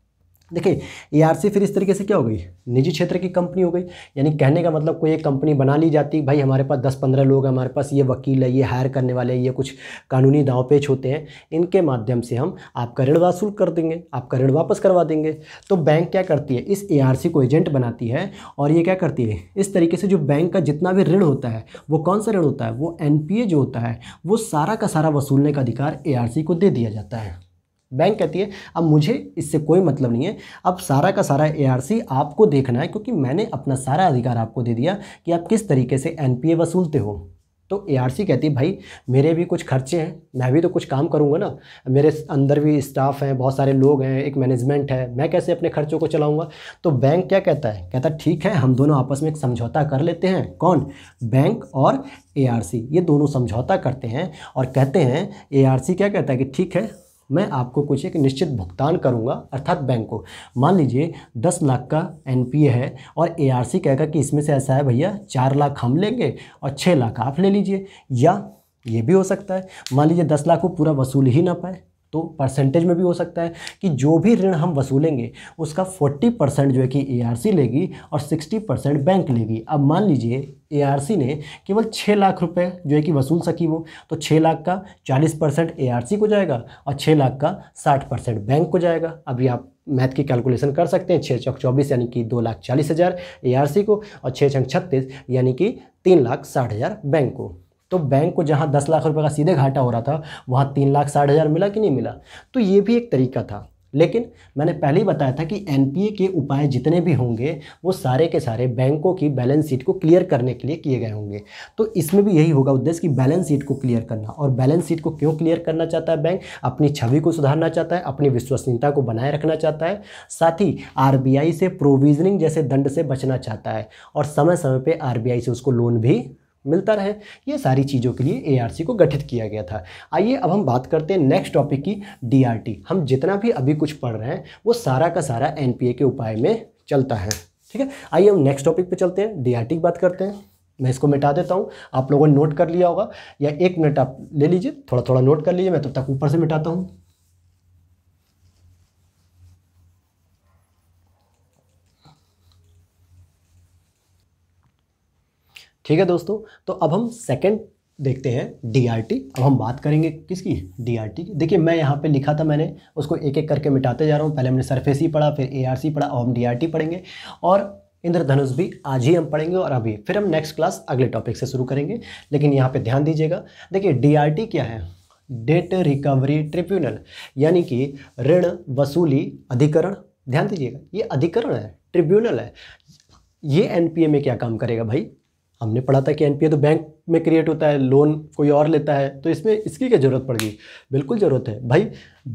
देखिए ए e फिर इस तरीके से क्या हो गई निजी क्षेत्र की कंपनी हो गई यानी कहने का मतलब कोई एक कंपनी बना ली जाती भाई हमारे पास दस पंद्रह लोग हैं हमारे पास ये वकील है ये हायर करने वाले ये कुछ कानूनी दाव पेच होते हैं इनके माध्यम से हम आपका ऋण वसूल कर देंगे आपका ऋण वापस करवा देंगे तो बैंक क्या करती है इस ए e को एजेंट बनाती है और ये क्या करती है इस तरीके से जो बैंक का जितना भी ऋण होता है वो कौन सा ऋण होता है वो एन जो होता है वो सारा का सारा वसूलने का अधिकार ए e को दे दिया जाता है बैंक कहती है अब मुझे इससे कोई मतलब नहीं है अब सारा का सारा एआरसी आपको देखना है क्योंकि मैंने अपना सारा अधिकार आपको दे दिया कि आप किस तरीके से एनपीए वसूलते हो तो एआरसी कहती है भाई मेरे भी कुछ खर्चे हैं मैं भी तो कुछ काम करूँगा ना मेरे अंदर भी स्टाफ हैं बहुत सारे लोग हैं एक मैनेजमेंट है मैं कैसे अपने खर्चों को चलाऊँगा तो बैंक क्या कहता है कहता है ठीक है हम दोनों आपस में एक समझौता कर लेते हैं कौन बैंक और एआरसी ये दोनों समझौता करते हैं और कहते हैं एआरसी क्या कहता है कि ठीक है मैं आपको कुछ एक निश्चित भुगतान करूंगा अर्थात बैंक को मान लीजिए दस लाख का एन है और ए आर सी कहेगा कि इसमें से ऐसा है भैया चार लाख हम लेंगे और छः लाख आप ले लीजिए या ये भी हो सकता है मान लीजिए दस लाख को पूरा वसूल ही ना पाए तो परसेंटेज में भी हो सकता है कि जो भी ऋण हम वसूलेंगे उसका 40 परसेंट जो है कि ए लेगी और 60 परसेंट बैंक लेगी अब मान लीजिए ए ने केवल छः लाख रुपए जो है कि वसूल सकी वो तो छः लाख का 40 परसेंट ए को जाएगा और छः लाख का 60 परसेंट बैंक को जाएगा अभी आप मैथ की कैलकुलेशन कर सकते हैं छः चौक चौबीस यानी कि दो लाख चालीस हज़ार ए को और छः छंग छत्तीस यानी कि तीन लाख साठ हज़ार बैंक को तो बैंक को जहाँ दस लाख रुपये का सीधे घाटा हो रहा था वहाँ तीन लाख साठ हज़ार मिला कि नहीं मिला तो ये भी एक तरीका था लेकिन मैंने पहले ही बताया था कि ए के उपाय जितने भी होंगे वो सारे के सारे बैंकों की बैलेंस शीट को क्लियर करने के लिए किए गए होंगे तो इसमें भी यही होगा उद्देश्य कि बैलेंस शीट को क्लियर करना और बैलेंस शीट को क्यों क्लियर करना चाहता है बैंक अपनी छवि को सुधारना चाहता है अपनी विश्वसनीयता को बनाए रखना चाहता है साथ ही आर से प्रोविजनिंग जैसे दंड से बचना चाहता है और समय समय पर आर से उसको लोन भी मिलता रहे ये सारी चीज़ों के लिए ए को गठित किया गया था आइए अब हम बात करते हैं नेक्स्ट टॉपिक की डी हम जितना भी अभी कुछ पढ़ रहे हैं वो सारा का सारा एन के उपाय में चलता है ठीक है आइए हम नेक्स्ट टॉपिक पे चलते हैं डी की बात करते हैं मैं इसको मिटा देता हूँ आप लोगों ने नोट कर लिया होगा या एक मिनट आप ले लीजिए थोड़ा थोड़ा नोट कर लीजिए मैं तब तो तक ऊपर से मिटाता हूँ ठीक है दोस्तों तो अब हम सेकेंड देखते हैं डी अब हम बात करेंगे किसकी डीआरटी की देखिए मैं यहाँ पे लिखा था मैंने उसको एक एक करके मिटाते जा रहा हूँ पहले हमने सरफेस ही पढ़ा फिर ए पढ़ा और हम डी पढ़ेंगे और इंद्रधनुष भी आज ही हम पढ़ेंगे और अभी फिर हम नेक्स्ट क्लास अगले टॉपिक से शुरू करेंगे लेकिन यहाँ पे ध्यान दीजिएगा देखिए डी क्या है डेट रिकवरी ट्रिब्यूनल यानी कि ऋण वसूली अधिकरण ध्यान दीजिएगा ये अधिकरण है ट्रिब्यूनल है ये एनपीए में क्या काम करेगा भाई हमने पढ़ा था कि एनपीए तो बैंक में क्रिएट होता है लोन कोई और लेता है तो इसमें इसकी क्या ज़रूरत पड़ गई बिल्कुल ज़रूरत है भाई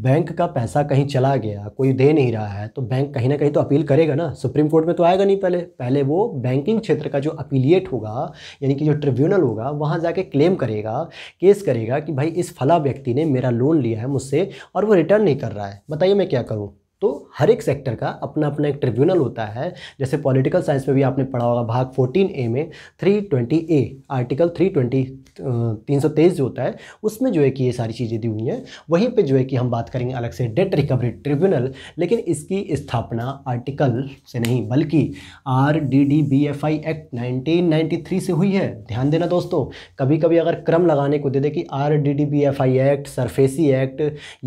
बैंक का पैसा कहीं चला गया कोई दे नहीं रहा है तो बैंक कहीं ना कहीं तो अपील करेगा ना सुप्रीम कोर्ट में तो आएगा नहीं पहले पहले वो बैंकिंग क्षेत्र का जो अपीलिएट होगा यानी कि जो ट्रिब्यूनल होगा वहाँ जाके क्लेम करेगा केस करेगा कि भाई इस फला व्यक्ति ने मेरा लोन लिया है मुझसे और वो रिटर्न नहीं कर रहा है बताइए मैं क्या करूँ तो हर एक सेक्टर का अपना अपना एक ट्रिब्यूनल होता है जैसे पॉलिटिकल साइंस में भी आपने पढ़ा होगा भाग 14 ए में 320 ए आर्टिकल तीन सौ तेईस जो होता है उसमें जो है कि ये सारी चीज़ें दी हुई हैं वहीं पे जो है कि हम बात करेंगे अलग से डेट रिकवरी ट्रिब्यूनल लेकिन इसकी स्थापना आर्टिकल से नहीं बल्कि R D D B F I act nineteen ninety three से हुई है ध्यान देना दोस्तों कभी कभी अगर क्रम लगाने को दे दे कि R D D B F I act SARFAESI act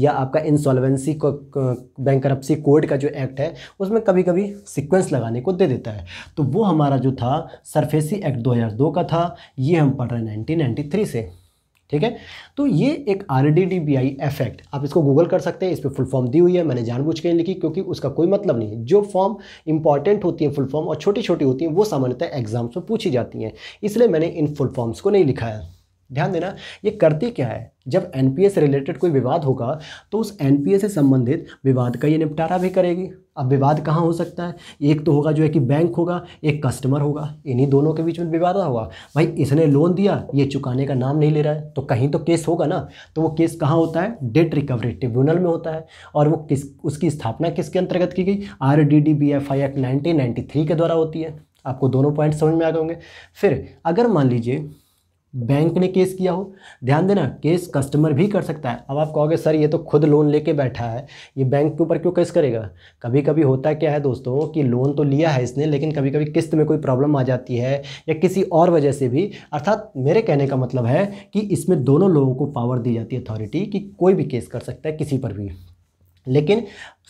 या आपका इंसॉल्वेंसी करप्सी कोड का जो एक्ट है उसमें कभी कभी सिक्वेंस लगाने को दे देता है तो वो हमारा जो था सरफेसी एक्ट दो हज़ार दो का था ये हम पढ़ रहे हैं नाइनटीन 1993 से ठीक है तो ये एक आर इफेक्ट आप इसको गूगल कर सकते हैं इस पर फुल फॉर्म दी हुई है मैंने जानबूझ के लिखी क्योंकि उसका कोई मतलब नहीं है जो फॉर्म इंपॉर्टेंट होती है फुल फॉर्म और छोटी छोटी होती हैं वो सामान्यतः एग्जाम्स में पूछी जाती हैं इसलिए मैंने इन फुल फॉर्म्स को नहीं लिखा है ध्यान देना ये करती क्या है जब एन से रिलेटेड कोई विवाद होगा तो उस एन से संबंधित विवाद का ये निपटारा भी करेगी अब विवाद कहाँ हो सकता है एक तो होगा जो है कि बैंक होगा एक कस्टमर होगा इन्हीं दोनों के बीच में विवाद होगा भाई इसने लोन दिया ये चुकाने का नाम नहीं ले रहा है तो कहीं तो केस होगा ना तो वो केस कहाँ होता है डेट रिकवरी ट्रिब्यूनल में होता है और वो किस उसकी स्थापना किसके अंतर्गत की गई R D D B F I act nineteen के द्वारा होती है आपको दोनों पॉइंट समझ में आ गए होंगे फिर अगर मान लीजिए बैंक ने केस किया हो ध्यान देना केस कस्टमर भी कर सकता है अब आप कहोगे सर ये तो खुद लोन लेके बैठा है ये बैंक के ऊपर क्यों केस करेगा कभी कभी होता क्या है दोस्तों कि लोन तो लिया है इसने लेकिन कभी कभी किस्त में कोई प्रॉब्लम आ जाती है या किसी और वजह से भी अर्थात मेरे कहने का मतलब है कि इसमें दोनों लोगों को पावर दी जाती है अथॉरिटी कि कोई भी केस कर सकता है किसी पर भी लेकिन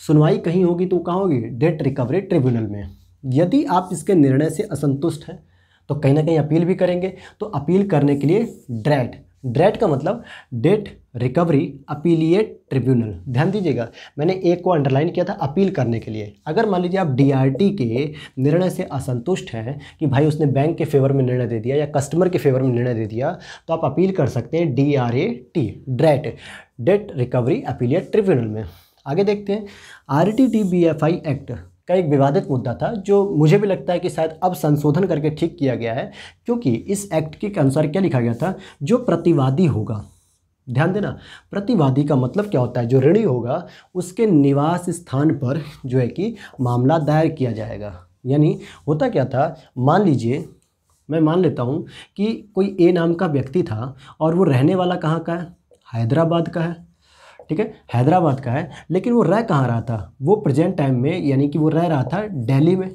सुनवाई कहीं होगी तो कहाँ होगी डेट रिकवरी ट्रिब्यूनल में यदि आप इसके निर्णय से असंतुष्ट हैं तो कहीं ना कहीं अपील भी करेंगे तो अपील करने के लिए ड्रैट ड्रैट का मतलब डेट रिकवरी अपीलिएट ट्रिब्यूनल ध्यान दीजिएगा मैंने एक को अंडरलाइन किया था अपील करने के लिए अगर मान लीजिए आप डीआरटी के निर्णय से असंतुष्ट हैं कि भाई उसने बैंक के फेवर में निर्णय दे दिया या कस्टमर के फेवर में निर्णय दे दिया तो आप अपील कर सकते हैं D R A T DRAT debt recovery appellate tribunal में आगे देखते हैं R T T B F I act का एक विवादित मुद्दा था जो मुझे भी लगता है कि शायद अब संशोधन करके ठीक किया गया है क्योंकि इस एक्ट के अनुसार क्या लिखा गया था जो प्रतिवादी होगा ध्यान देना प्रतिवादी का मतलब क्या होता है जो ऋणी होगा उसके निवास स्थान पर जो है कि मामला दायर किया जाएगा यानी होता क्या था मान लीजिए मैं मान लेता हूँ कि कोई ए नाम का व्यक्ति था और वो रहने वाला कहाँ का है हैदराबाद का है ठीक है हैदराबाद का है लेकिन वो रह कहाँ रहा था वो प्रेजेंट टाइम में यानी कि वो रह रहा था दिल्ली में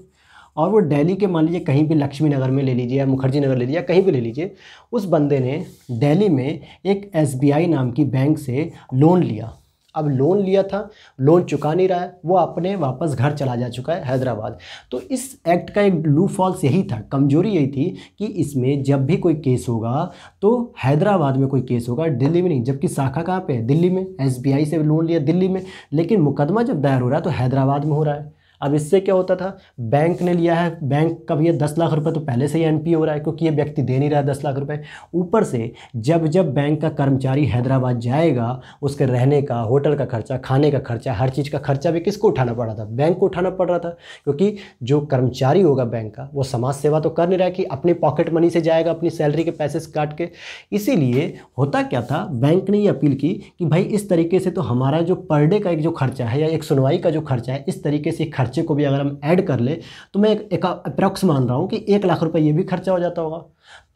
और वो दिल्ली के मान लीजिए कहीं भी लक्ष्मी नगर में ले लीजिए या मुखर्जी नगर ले लीजिए या कहीं भी ले लीजिए उस बंदे ने दिल्ली में एक एसबीआई नाम की बैंक से लोन लिया अब लोन लिया था लोन चुका नहीं रहा है वो अपने वापस घर चला जा चुका है हैदराबाद तो इस एक्ट का एक लू फॉल्स यही था कमजोरी यही थी कि इसमें जब भी कोई केस होगा तो हैदराबाद में कोई केस होगा दिल्ली में नहीं जबकि शाखा कहाँ पे है दिल्ली में एसबीआई से लोन लिया दिल्ली में लेकिन मुकदमा जब दायर हो रहा है तो हैदराबाद में हो रहा है अब इससे क्या होता था बैंक ने लिया है बैंक का भी दस लाख रुपए तो पहले से ही एनपी हो रहा है क्योंकि ये व्यक्ति दे नहीं रहा है दस लाख रुपए ऊपर से जब जब बैंक का कर्मचारी हैदराबाद जाएगा उसके रहने का होटल का खर्चा खाने का खर्चा हर चीज़ का खर्चा भी किसको उठाना पड़ रहा था बैंक को उठाना पड़ रहा था क्योंकि जो कर्मचारी होगा बैंक का वो समाज सेवा तो कर नहीं रहा कि अपने पॉकेट मनी से जाएगा अपनी सैलरी के पैसे काट के इसीलिए होता क्या था बैंक ने ये अपील की कि भाई इस तरीके से तो हमारा जो पर डे का एक जो खर्चा है या एक सुनवाई का जो खर्चा है इस तरीके से खर्चा खर्चे को भी अगर हम ऐड कर ले तो मैं एक अप्रॉक्स मान रहा हूँ कि एक लाख रुपये ये भी खर्चा हो जाता होगा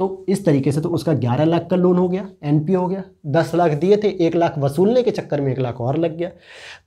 तो इस तरीके से तो उसका ग्यारह लाख का लोन हो गया एनपी हो गया दस लाख दिए थे एक लाख वसूलने के चक्कर में एक लाख और लग गया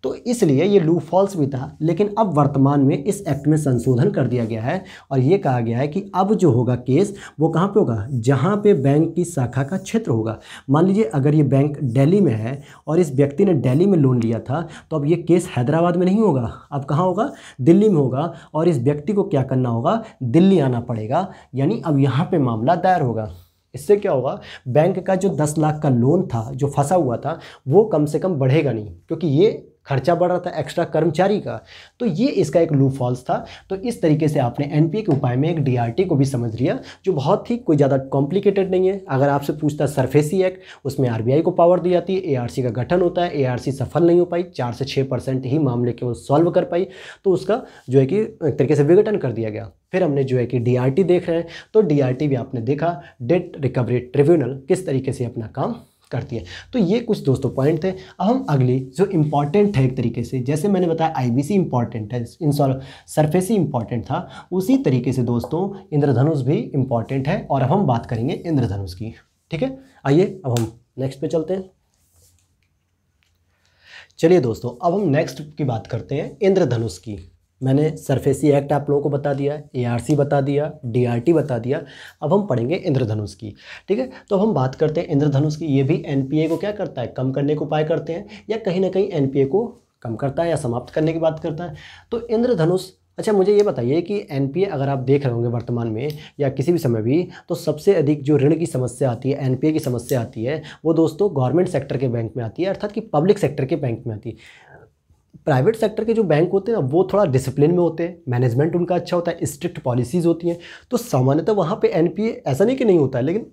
तो इसलिए ये लू फॉल्स भी था लेकिन अब वर्तमान में इस एक्ट में संशोधन कर दिया गया है और ये कहा गया है कि अब जो होगा केस वो कहाँ पे होगा जहाँ पे बैंक की शाखा का क्षेत्र होगा मान लीजिए अगर ये बैंक डेली में है और इस व्यक्ति ने डेली में लोन लिया था तो अब ये केस हैदराबाद में नहीं होगा अब कहाँ होगा दिल्ली में होगा और इस व्यक्ति को क्या करना होगा दिल्ली आना पड़ेगा यानी अब यहाँ पर मामला दायर होगा इससे क्या होगा बैंक का जो दस लाख का लोन था जो फंसा हुआ था वो कम से कम बढ़ेगा नहीं क्योंकि ये खर्चा बढ़ रहा था एक्स्ट्रा कर्मचारी का तो ये इसका एक लू फॉल्स था तो इस तरीके से आपने एन के उपाय में एक डी को भी समझ लिया जो बहुत ही कोई ज़्यादा कॉम्प्लिकेटेड नहीं है अगर आपसे पूछता सरफेसी एक्ट उसमें आर को पावर दी जाती है ए का गठन होता है ए सफल नहीं हो पाई चार से छः परसेंट ही मामले के वो सॉल्व कर पाई तो उसका जो है कि एक तरीके से विघटन कर दिया गया फिर हमने जो है कि डी देख रहे हैं तो डी भी आपने देखा डेट रिकवरी ट्रिब्यूनल किस तरीके से अपना काम करती है तो ये कुछ दोस्तों पॉइंट थे अब हम अगले जो इम्पॉर्टेंट है एक तरीके से जैसे मैंने बताया आई बी सी इम्पॉर्टेंट है इंसॉल सरफेसी इम्पॉर्टेंट था उसी तरीके से दोस्तों इंद्रधनुष भी इम्पॉर्टेंट है और अब हम बात करेंगे इंद्रधनुष की ठीक है आइए अब हम नेक्स्ट पे चलते हैं चलिए दोस्तों अब हम नेक्स्ट की बात करते हैं इंद्रधनुष की मैंने सरफेसी एक्ट e आप लोगों को बता दिया सी बता दिया टी बता दिया अब हम पढ़ेंगे इंद्रधनुष की ठीक है तो हम बात करते हैं इंद्रधनुष की ये भी ए को क्या करता है कम करने के उपाय करते हैं या कहीं ना कहीं ए को कम करता है या समाप्त करने की बात करता है तो इंद्रधनुष अच्छा मुझे ये बताइए कि ए अगर आप देख रहे होंगे वर्तमान में या किसी भी समय भी तो सबसे अधिक जो ऋण की समस्या आती है ए की समस्या आती है वो दोस्तों गवर्नमेंट सेक्टर के बैंक में आती है अर्थात कि पब्लिक सेक्टर के बैंक में आती है प्राइवेट सेक्टर के जो बैंक होते हैं ना वो थोड़ा डिसिप्लिन में होते हैं मैनेजमेंट उनका अच्छा होता है स्ट्रिक्ट पॉलिसीज़ होती हैं तो सामान्यतः वहाँ पे एनपीए ऐसा नहीं कि नहीं होता है लेकिन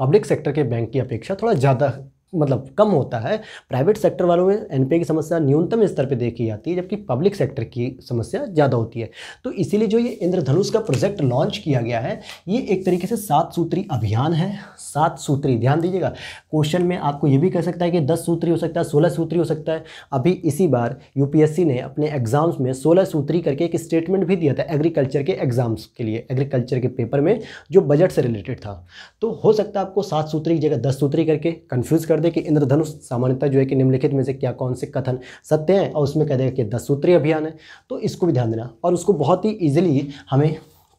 पब्लिक सेक्टर के बैंक की अपेक्षा थोड़ा ज़्यादा मतलब कम होता है प्राइवेट सेक्टर वालों में एनपीए की समस्या न्यूनतम स्तर पे देखी जाती है जबकि पब्लिक सेक्टर की समस्या ज़्यादा होती है तो इसीलिए जो ये इंद्रधनुष का प्रोजेक्ट लॉन्च किया गया है ये एक तरीके से सात सूत्री अभियान है सात सूत्री ध्यान दीजिएगा क्वेश्चन में आपको ये भी कह सकता है कि दस सूत्री हो सकता है सोलह सूत्री हो सकता है अभी इसी बार यूपीएससी ने अपने एग्जाम्स में सोलह सूत्री करके एक स्टेटमेंट भी दिया था एग्रीकल्चर के एग्जाम्स के लिए एग्रीकल्चर के पेपर में जो बजट से रिलेटेड था तो हो सकता है आपको सात सूत्री की जगह दस सूत्री करके कन्फ्यूज़ कर कर दे कि इंद्रधनुष सामान्यता जो है कि निम्नलिखित में से क्या कौन से कथन सत्य हैं और उसमें कह देगा कि दस सूत्री अभियान है तो इसको भी ध्यान देना और उसको बहुत ही ईजिली हमें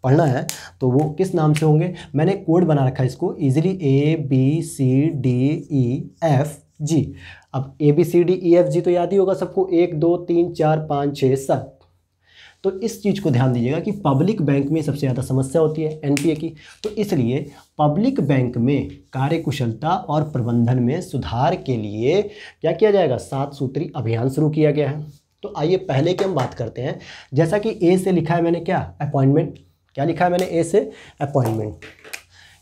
पढ़ना है तो वो किस नाम से होंगे मैंने कोड बना रखा है इसको easily A B C D E F G अब A B C D E F G तो याद ही होगा सबको एक दो तीन चार पाँच छः सात तो इस चीज़ को ध्यान दीजिएगा कि पब्लिक बैंक में सबसे ज़्यादा समस्या होती है एनपीए की तो इसलिए पब्लिक बैंक में कार्यकुशलता और प्रबंधन में सुधार के लिए क्या किया जाएगा सात सूत्री अभियान शुरू किया गया है तो आइए पहले की हम बात करते हैं जैसा कि ए से लिखा है मैंने क्या अपॉइंटमेंट क्या लिखा है मैंने ए से अपॉइंटमेंट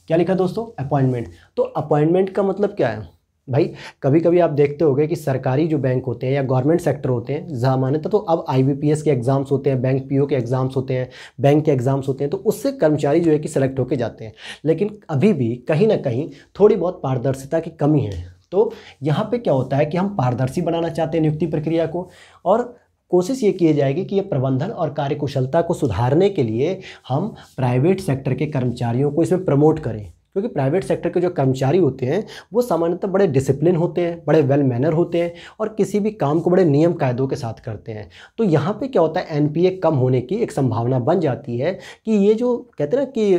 क्या लिखा दोस्तों अपॉइंटमेंट तो अपॉइंटमेंट का मतलब क्या है भाई कभी कभी आप देखते हो कि सरकारी जो बैंक होते हैं या गवर्नमेंट सेक्टर होते हैं मान्यता तो अब आई के एग्ज़ाम्स होते हैं बैंक पी के एग्ज़ाम्स होते हैं बैंक के एग्ज़ाम्स होते हैं तो उससे कर्मचारी जो है कि सेलेक्ट होकर जाते हैं लेकिन अभी भी कहीं ना कहीं थोड़ी बहुत पारदर्शिता की कमी है तो यहाँ पर क्या होता है कि हम पारदर्शी बनाना चाहते हैं नियुक्ति प्रक्रिया को और कोशिश ये की जाएगी कि ये प्रबंधन और कार्यकुशलता को सुधारने के लिए हम प्राइवेट सेक्टर के कर्मचारियों को इसमें प्रमोट करें क्योंकि प्राइवेट सेक्टर के जो कर्मचारी होते हैं वो सामान्यतः बड़े डिसिप्लिन होते हैं बड़े वेल मैनर होते हैं और किसी भी काम को बड़े नियम कायदों के साथ करते हैं तो यहाँ पे क्या होता है एनपीए कम होने की एक संभावना बन जाती है कि ये जो कहते हैं ना कि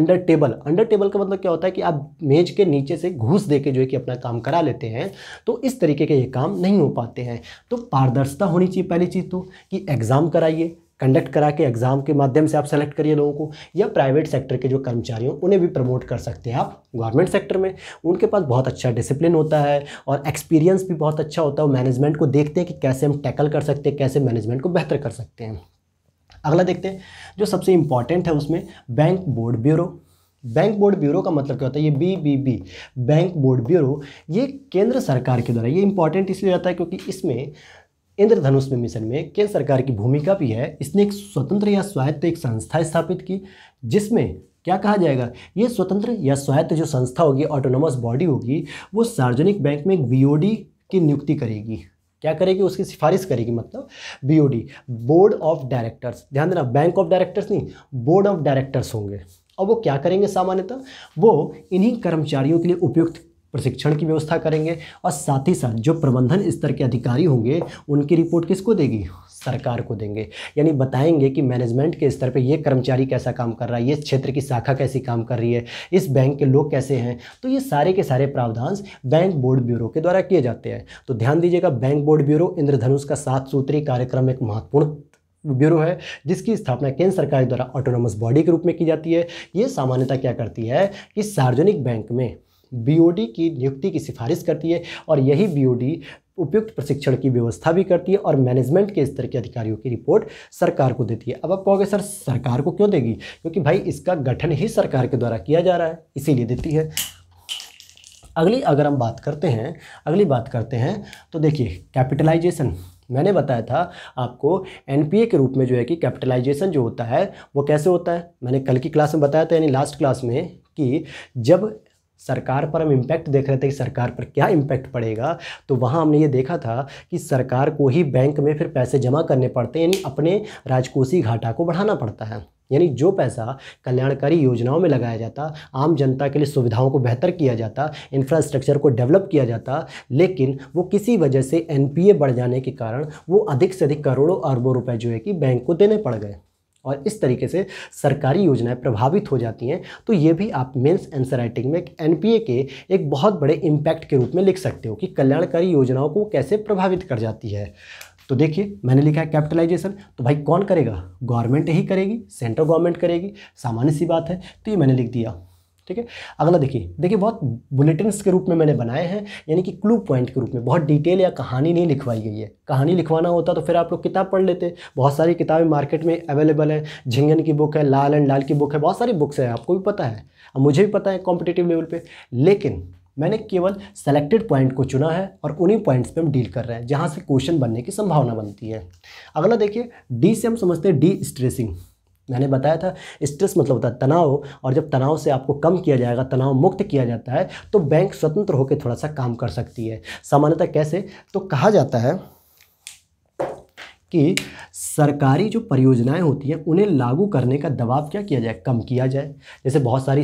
अंडर टेबल अंडर टेबल का मतलब क्या होता है कि आप मेज के नीचे से घूस दे के जो है कि अपना काम करा लेते हैं तो इस तरीके के ये काम नहीं हो पाते हैं तो पारदर्शिता होनी चाहिए पहली चीज़ तो कि एग्ज़ाम कराइए कंडक्ट करा के एग्ज़ाम के माध्यम से आप सेलेक्ट करिए लोगों को या प्राइवेट सेक्टर के जो कर्मचारी हों उन्हें भी प्रमोट कर सकते हैं आप गवर्नमेंट सेक्टर में उनके पास बहुत अच्छा डिसिप्लिन होता है और एक्सपीरियंस भी बहुत अच्छा होता है मैनेजमेंट को देखते हैं कि कैसे हम टैकल कर सकते हैं कैसे मैनेजमेंट को बेहतर कर सकते हैं अगला देखते हैं जो सबसे इम्पॉर्टेंट है उसमें bank board bureau bank board bureau का मतलब क्या होता है ये B B B bank board bureau ये केंद्र सरकार के द्वारा ये इंपॉर्टेंट इसलिए रहता है क्योंकि इसमें इंद्रधनुष में मिशन में केंद्र सरकार की भूमिका भी है इसने एक स्वतंत्र या स्वायत्त एक संस्था स्थापित की जिसमें क्या कहा जाएगा ये स्वतंत्र या स्वायत्त जो संस्था होगी ऑटोनोमस बॉडी होगी वो सार्वजनिक बैंक में एक बी की नियुक्ति करेगी क्या करेगी उसकी सिफारिश करेगी मतलब बी बोर्ड ऑफ डायरेक्टर्स ध्यान देना बैंक ऑफ डायरेक्टर्स नहीं बोर्ड ऑफ डायरेक्टर्स होंगे और वो क्या करेंगे सामान्यतः वो इन्हीं कर्मचारियों के लिए उपयुक्त प्रशिक्षण की व्यवस्था करेंगे और साथ ही साथ जो प्रबंधन स्तर के अधिकारी होंगे उनकी रिपोर्ट किसको देगी सरकार को देंगे यानी बताएंगे कि मैनेजमेंट के स्तर पे ये कर्मचारी कैसा काम कर रहा है ये क्षेत्र की शाखा कैसी काम कर रही है इस बैंक के लोग कैसे हैं तो ये सारे के सारे प्रावधान बैंक बोर्ड ब्यूरो के द्वारा किए जाते हैं तो ध्यान दीजिएगा बैंक बोर्ड ब्यूरो इंद्रधनुष का सात सूत्री कार्यक्रम एक महत्वपूर्ण ब्यूरो है जिसकी स्थापना केंद्र सरकार द्वारा ऑटोनोमस बॉडी के रूप में की जाती है ये सामान्यता क्या करती है कि सार्वजनिक बैंक में बीओडी की नियुक्ति की सिफारिश करती है और यही बीओडी उपयुक्त प्रशिक्षण की व्यवस्था भी करती है और मैनेजमेंट के स्तर के अधिकारियों की रिपोर्ट सरकार को देती है अब आप कहोगे सर सरकार को क्यों देगी क्योंकि भाई इसका गठन ही सरकार के द्वारा किया जा रहा है इसीलिए देती है अगली अगर हम बात करते हैं अगली बात करते हैं तो देखिए कैपिटलाइजेशन मैंने बताया था आपको एन के रूप में जो है कि कैपिटलाइजेशन जो होता है वो कैसे होता है मैंने कल की क्लास में बताया था यानी लास्ट क्लास में कि जब सरकार पर हम इम्पैक्ट देख रहे थे कि सरकार पर क्या इम्पैक्ट पड़ेगा तो वहाँ हमने ये देखा था कि सरकार को ही बैंक में फिर पैसे जमा करने पड़ते हैं यानी अपने राजकोषीय घाटा को बढ़ाना पड़ता है यानी जो पैसा कल्याणकारी योजनाओं में लगाया जाता आम जनता के लिए सुविधाओं को बेहतर किया जाता इंफ्रास्ट्रक्चर को डेवलप किया जाता लेकिन वो किसी वजह से एनपीए बढ़ जाने के कारण वो अधिक से अधिक करोड़ों अरबों रुपए जो है कि बैंक को देने पड़ गए और इस तरीके से सरकारी योजनाएं प्रभावित हो जाती हैं तो ये भी आप मेंस आंसर राइटिंग में एन के एक बहुत बड़े इम्पैक्ट के रूप में लिख सकते हो कि कल्याणकारी योजनाओं को कैसे प्रभावित कर जाती है तो देखिए मैंने लिखा है कैपिटलाइजेशन तो भाई कौन करेगा गवर्नमेंट ही करेगी सेंट्रल गवर्नमेंट करेगी सामान्य सी बात है तो ये मैंने लिख दिया ठीक है अगला देखिए देखिए बहुत बुलेटिन्स के रूप में मैंने बनाए हैं यानी कि क्लू पॉइंट के रूप में बहुत डिटेल या कहानी नहीं लिखवाई गई है कहानी लिखवाना होता तो फिर आप लोग किताब पढ़ लेते बहुत सारी किताबें मार्केट में अवेलेबल हैं झिंगन की बुक है लाल एंड लाल की बुक है बहुत सारी बुक्स हैं आपको भी पता है और मुझे भी पता है कॉम्पिटेटिव लेवल पर लेकिन मैंने केवल सेलेक्टेड पॉइंट को चुना है और उन्हीं पॉइंट्स पे हम डील कर रहे हैं जहाँ से क्वेश्चन बनने की संभावना बनती है अगला देखिए डी से हम समझते हैं डी स्ट्रेसिंग मैंने बताया था स्ट्रेस मतलब होता है तनाव और जब तनाव से आपको कम किया जाएगा तनाव मुक्त किया जाता है तो बैंक स्वतंत्र होकर थोड़ा सा काम कर सकती है सामान्यतः कैसे तो कहा जाता है कि सरकारी जो परियोजनाएं होती हैं उन्हें लागू करने का दबाव क्या किया जाए कम किया जाए जैसे बहुत सारी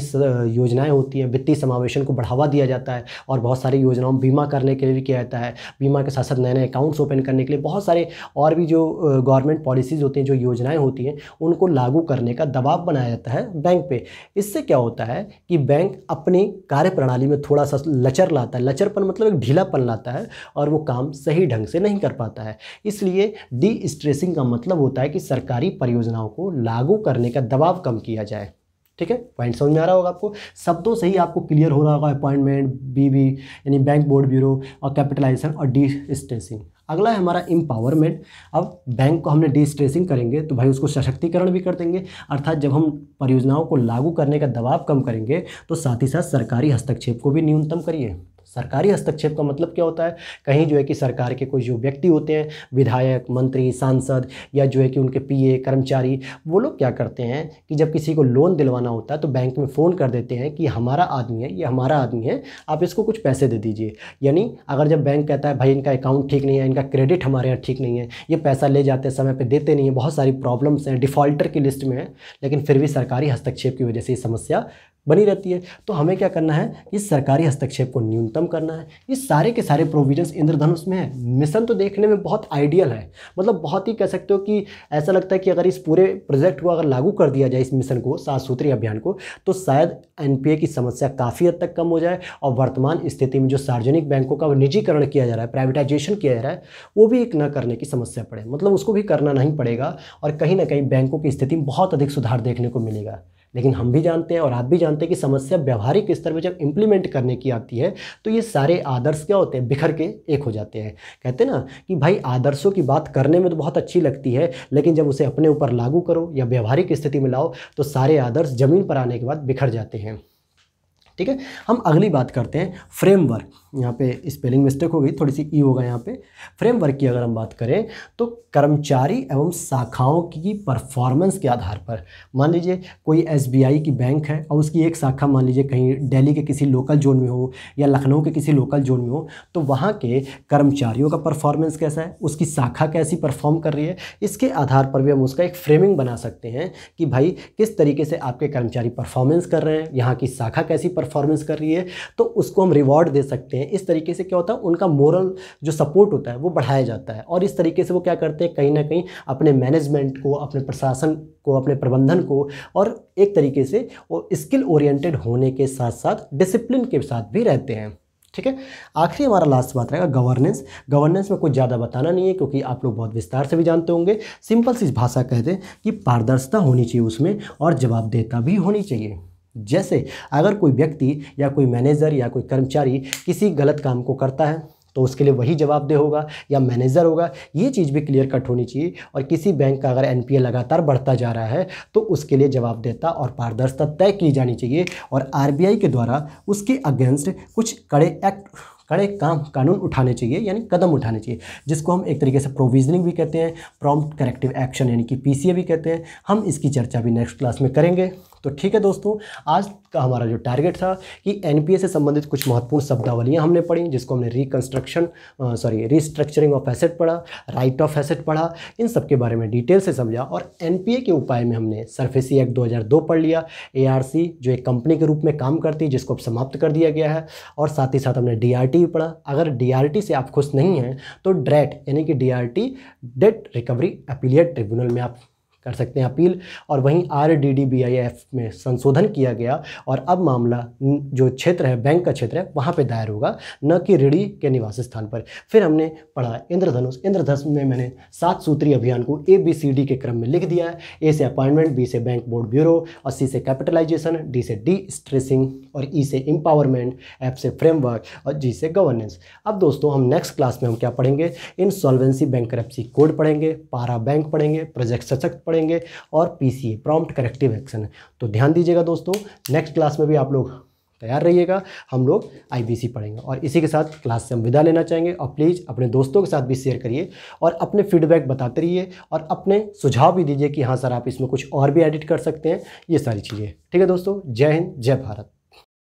योजनाएं होती हैं वित्तीय समावेशन को बढ़ावा दिया जाता है और बहुत सारी योजनाओं में बीमा करने के लिए भी किया जाता है बीमा के साथ साथ नए नए अकाउंट्स ओपन करने के लिए बहुत सारे और भी जो गवर्नमेंट पॉलिसीज़ होती हैं जो योजनाएँ होती हैं उनको लागू करने का दबाव बनाया जाता है बैंक पर इससे क्या होता है कि बैंक अपनी कार्य में थोड़ा सा लचर लाता है लचरपन मतलब एक ढीलापन लाता है और वो काम सही ढंग से नहीं कर पाता है इसलिए डी डी स्ट्रेसिंग का मतलब होता है कि सरकारी परियोजनाओं को लागू करने का दबाव कम किया जाए ठीक है पॉइंट समझ में आ रहा होगा आपको सब तो सही आपको क्लियर हो रहा होगा अपॉइंटमेंट बीबी यानी बैंक बोर्ड ब्यूरो और कैपिटलाइजेशन और डी स्ट्रेसिंग अगला है हमारा इम्पावरमेंट अब बैंक को हमने डी स्ट्रेसिंग करेंगे तो भाई उसको सशक्तिकरण भी कर देंगे अर्थात जब हम परियोजनाओं को लागू करने का दबाव कम करेंगे तो साथ ही साथ सरकारी हस्तक्षेप को भी न्यूनतम करिए सरकारी हस्तक्षेप का मतलब क्या होता है कहीं जो है कि सरकार के कोई जो व्यक्ति होते हैं विधायक मंत्री सांसद या जो है कि उनके पीए कर्मचारी वो लोग क्या करते हैं कि जब किसी को लोन दिलवाना होता है तो बैंक में फ़ोन कर देते हैं कि हमारा आदमी है ये हमारा आदमी है आप इसको कुछ पैसे दे दीजिए यानी अगर जब बैंक कहता है भाई इनका अकाउंट ठीक नहीं है इनका क्रेडिट हमारे यहाँ ठीक नहीं है ये पैसा ले जाते समय पर देते नहीं है बहुत सारी प्रॉब्लम्स हैं डिफ़ॉल्टर की लिस्ट में है लेकिन फिर भी सरकारी हस्तक्षेप की वजह से ये समस्या बनी रहती है तो हमें क्या करना है इस सरकारी हस्तक्षेप को न्यूनतम करना है ये सारे के सारे प्रोविजंस इंद्रधनुष में है मिशन तो देखने में बहुत आइडियल है मतलब बहुत ही कह सकते हो कि ऐसा लगता है कि अगर इस पूरे प्रोजेक्ट को अगर लागू कर दिया जाए इस मिशन को सात सूत्री अभियान को तो शायद एन की समस्या काफ़ी हद तक कम हो जाए और वर्तमान स्थिति में जो सार्वजनिक बैंकों का निजीकरण किया जा रहा है प्राइवेटाइजेशन किया जा रहा है वो भी एक न करने की समस्या पड़े मतलब उसको भी करना नहीं पड़ेगा और कहीं ना कहीं बैंकों की स्थिति में बहुत अधिक सुधार देखने को मिलेगा लेकिन हम भी जानते हैं और आप भी जानते हैं कि समस्या व्यवहारिक स्तर पर जब इम्प्लीमेंट करने की आती है तो ये सारे आदर्श क्या होते हैं बिखर के एक हो जाते हैं कहते हैं ना कि भाई आदर्शों की बात करने में तो बहुत अच्छी लगती है लेकिन जब उसे अपने ऊपर लागू करो या व्यवहारिक स्थिति में लाओ तो सारे आदर्श ज़मीन पर आने के बाद बिखर जाते हैं ठीक है हम अगली बात करते हैं फ्रेमवर्क यहाँ पे स्पेलिंग मिस्टेक हो गई थोड़ी सी ई e होगा यहाँ पे फ्रेमवर्क की अगर हम बात करें तो कर्मचारी एवं शाखाओं की परफॉर्मेंस के आधार पर मान लीजिए कोई एसबीआई की बैंक है और उसकी एक शाखा मान लीजिए कहीं दिल्ली के किसी लोकल जोन में हो या लखनऊ के किसी लोकल जोन में हो तो वहाँ के कर्मचारियों का परफॉर्मेंस कैसा है उसकी शाखा कैसी परफॉर्म कर रही है इसके आधार पर भी हम उसका एक फ्रेमिंग बना सकते हैं कि भाई किस तरीके से आपके कर्मचारी परफॉर्मेंस कर रहे हैं यहाँ की शाखा कैसी परफॉर्मेंस कर रही है तो उसको हम रिवॉर्ड दे सकते हैं हैं इस तरीके से क्या होता है उनका मोरल जो सपोर्ट होता है वो बढ़ाया जाता है और इस तरीके से वो क्या करते हैं कहीं ना कहीं अपने मैनेजमेंट को अपने प्रशासन को अपने प्रबंधन को और एक तरीके से वो स्किल ओरिएंटेड होने के साथ साथ डिसिप्लिन के साथ भी रहते हैं ठीक है आखिरी हमारा लास्ट बात रहेगा गवर्नेंस गवर्नेंस में कुछ ज़्यादा बताना नहीं है क्योंकि आप लोग बहुत विस्तार से भी जानते होंगे सिंपल सी भाषा कहते हैं कि पारदर्शिता होनी चाहिए उसमें और जवाबदेहता भी होनी चाहिए जैसे अगर कोई व्यक्ति या कोई मैनेजर या कोई कर्मचारी किसी गलत काम को करता है तो उसके लिए वही जवाबदेह होगा या मैनेजर होगा ये चीज़ भी क्लियर कट होनी चाहिए और किसी बैंक का अगर एन लगातार बढ़ता जा रहा है तो उसके लिए जवाबदेहता और पारदर्शिता तय की जानी चाहिए और आर के द्वारा उसके अगेंस्ट कुछ कड़े एक्ट कड़े काम कानून उठाने चाहिए यानी कदम उठाने चाहिए जिसको हम एक तरीके से प्रोविजनिंग भी कहते हैं प्रॉम्प्ट करेक्टिव एक्शन यानी कि पीसीए भी कहते हैं हम इसकी चर्चा भी नेक्स्ट क्लास में करेंगे तो ठीक है दोस्तों आज का हमारा जो टारगेट था कि एनपीए से संबंधित कुछ महत्वपूर्ण शब्दावलियाँ हमने पढ़ी जिसको हमने reconstruction sorry restructuring of asset पढ़ा राइट ऑफ एसेट पढ़ा इन सब के बारे में डिटेल से समझा और एनपीए के उपाय में हमने सरफेसी एक्ट दो पढ़ लिया ए जो एक कंपनी के रूप में काम करती है जिसको अब समाप्त कर दिया गया है और साथ ही साथ हमने डी भी पढ़ा अगर डी से आप खुश नहीं हैं तो ड्रेट यानी कि D debt recovery appellate tribunal में आप कर सकते हैं अपील और वहीं R D D B I F में संशोधन किया गया और अब मामला जो क्षेत्र है बैंक का क्षेत्र है वहाँ पे दायर होगा न कि ऋणी के निवास स्थान पर फिर हमने पढ़ा इंद्रधनुष इंद्रधनुष में मैंने सात सूत्री अभियान को ए बी सी डी के क्रम में लिख दिया है ए से अपॉइंटमेंट बी से बैंक बोर्ड ब्यूरो और सी से कैपिटलाइजेशन डी से डी स्ट्रेसिंग और ई से एम्पावरमेंट एफ से फ्रेमवर्क और जी से गवर्नेंस अब दोस्तों हम नेक्स्ट क्लास में हम क्या पढ़ेंगे इन सॉल्वेंसी बैंक कोड पढ़ेंगे पारा बैंक पढ़ेंगे प्रोजेक्ट सशक्त पढ़ेंगे और पीसीए प्रॉम्प्ट करेक्टिव एक्शन है तो ध्यान दीजिएगा दोस्तों नेक्स्ट क्लास में भी आप लोग तैयार रहिएगा हम लोग आईबीसी पढ़ेंगे और इसी के साथ क्लास से हम विदा लेना चाहेंगे और प्लीज़ अपने दोस्तों के साथ भी शेयर करिए और अपने फीडबैक बताते रहिए और अपने सुझाव भी दीजिए कि हाँ सर आप इसमें कुछ और भी एडिट कर सकते हैं ये सारी चीज़ें ठीक है दोस्तों जय हिंद जय भारत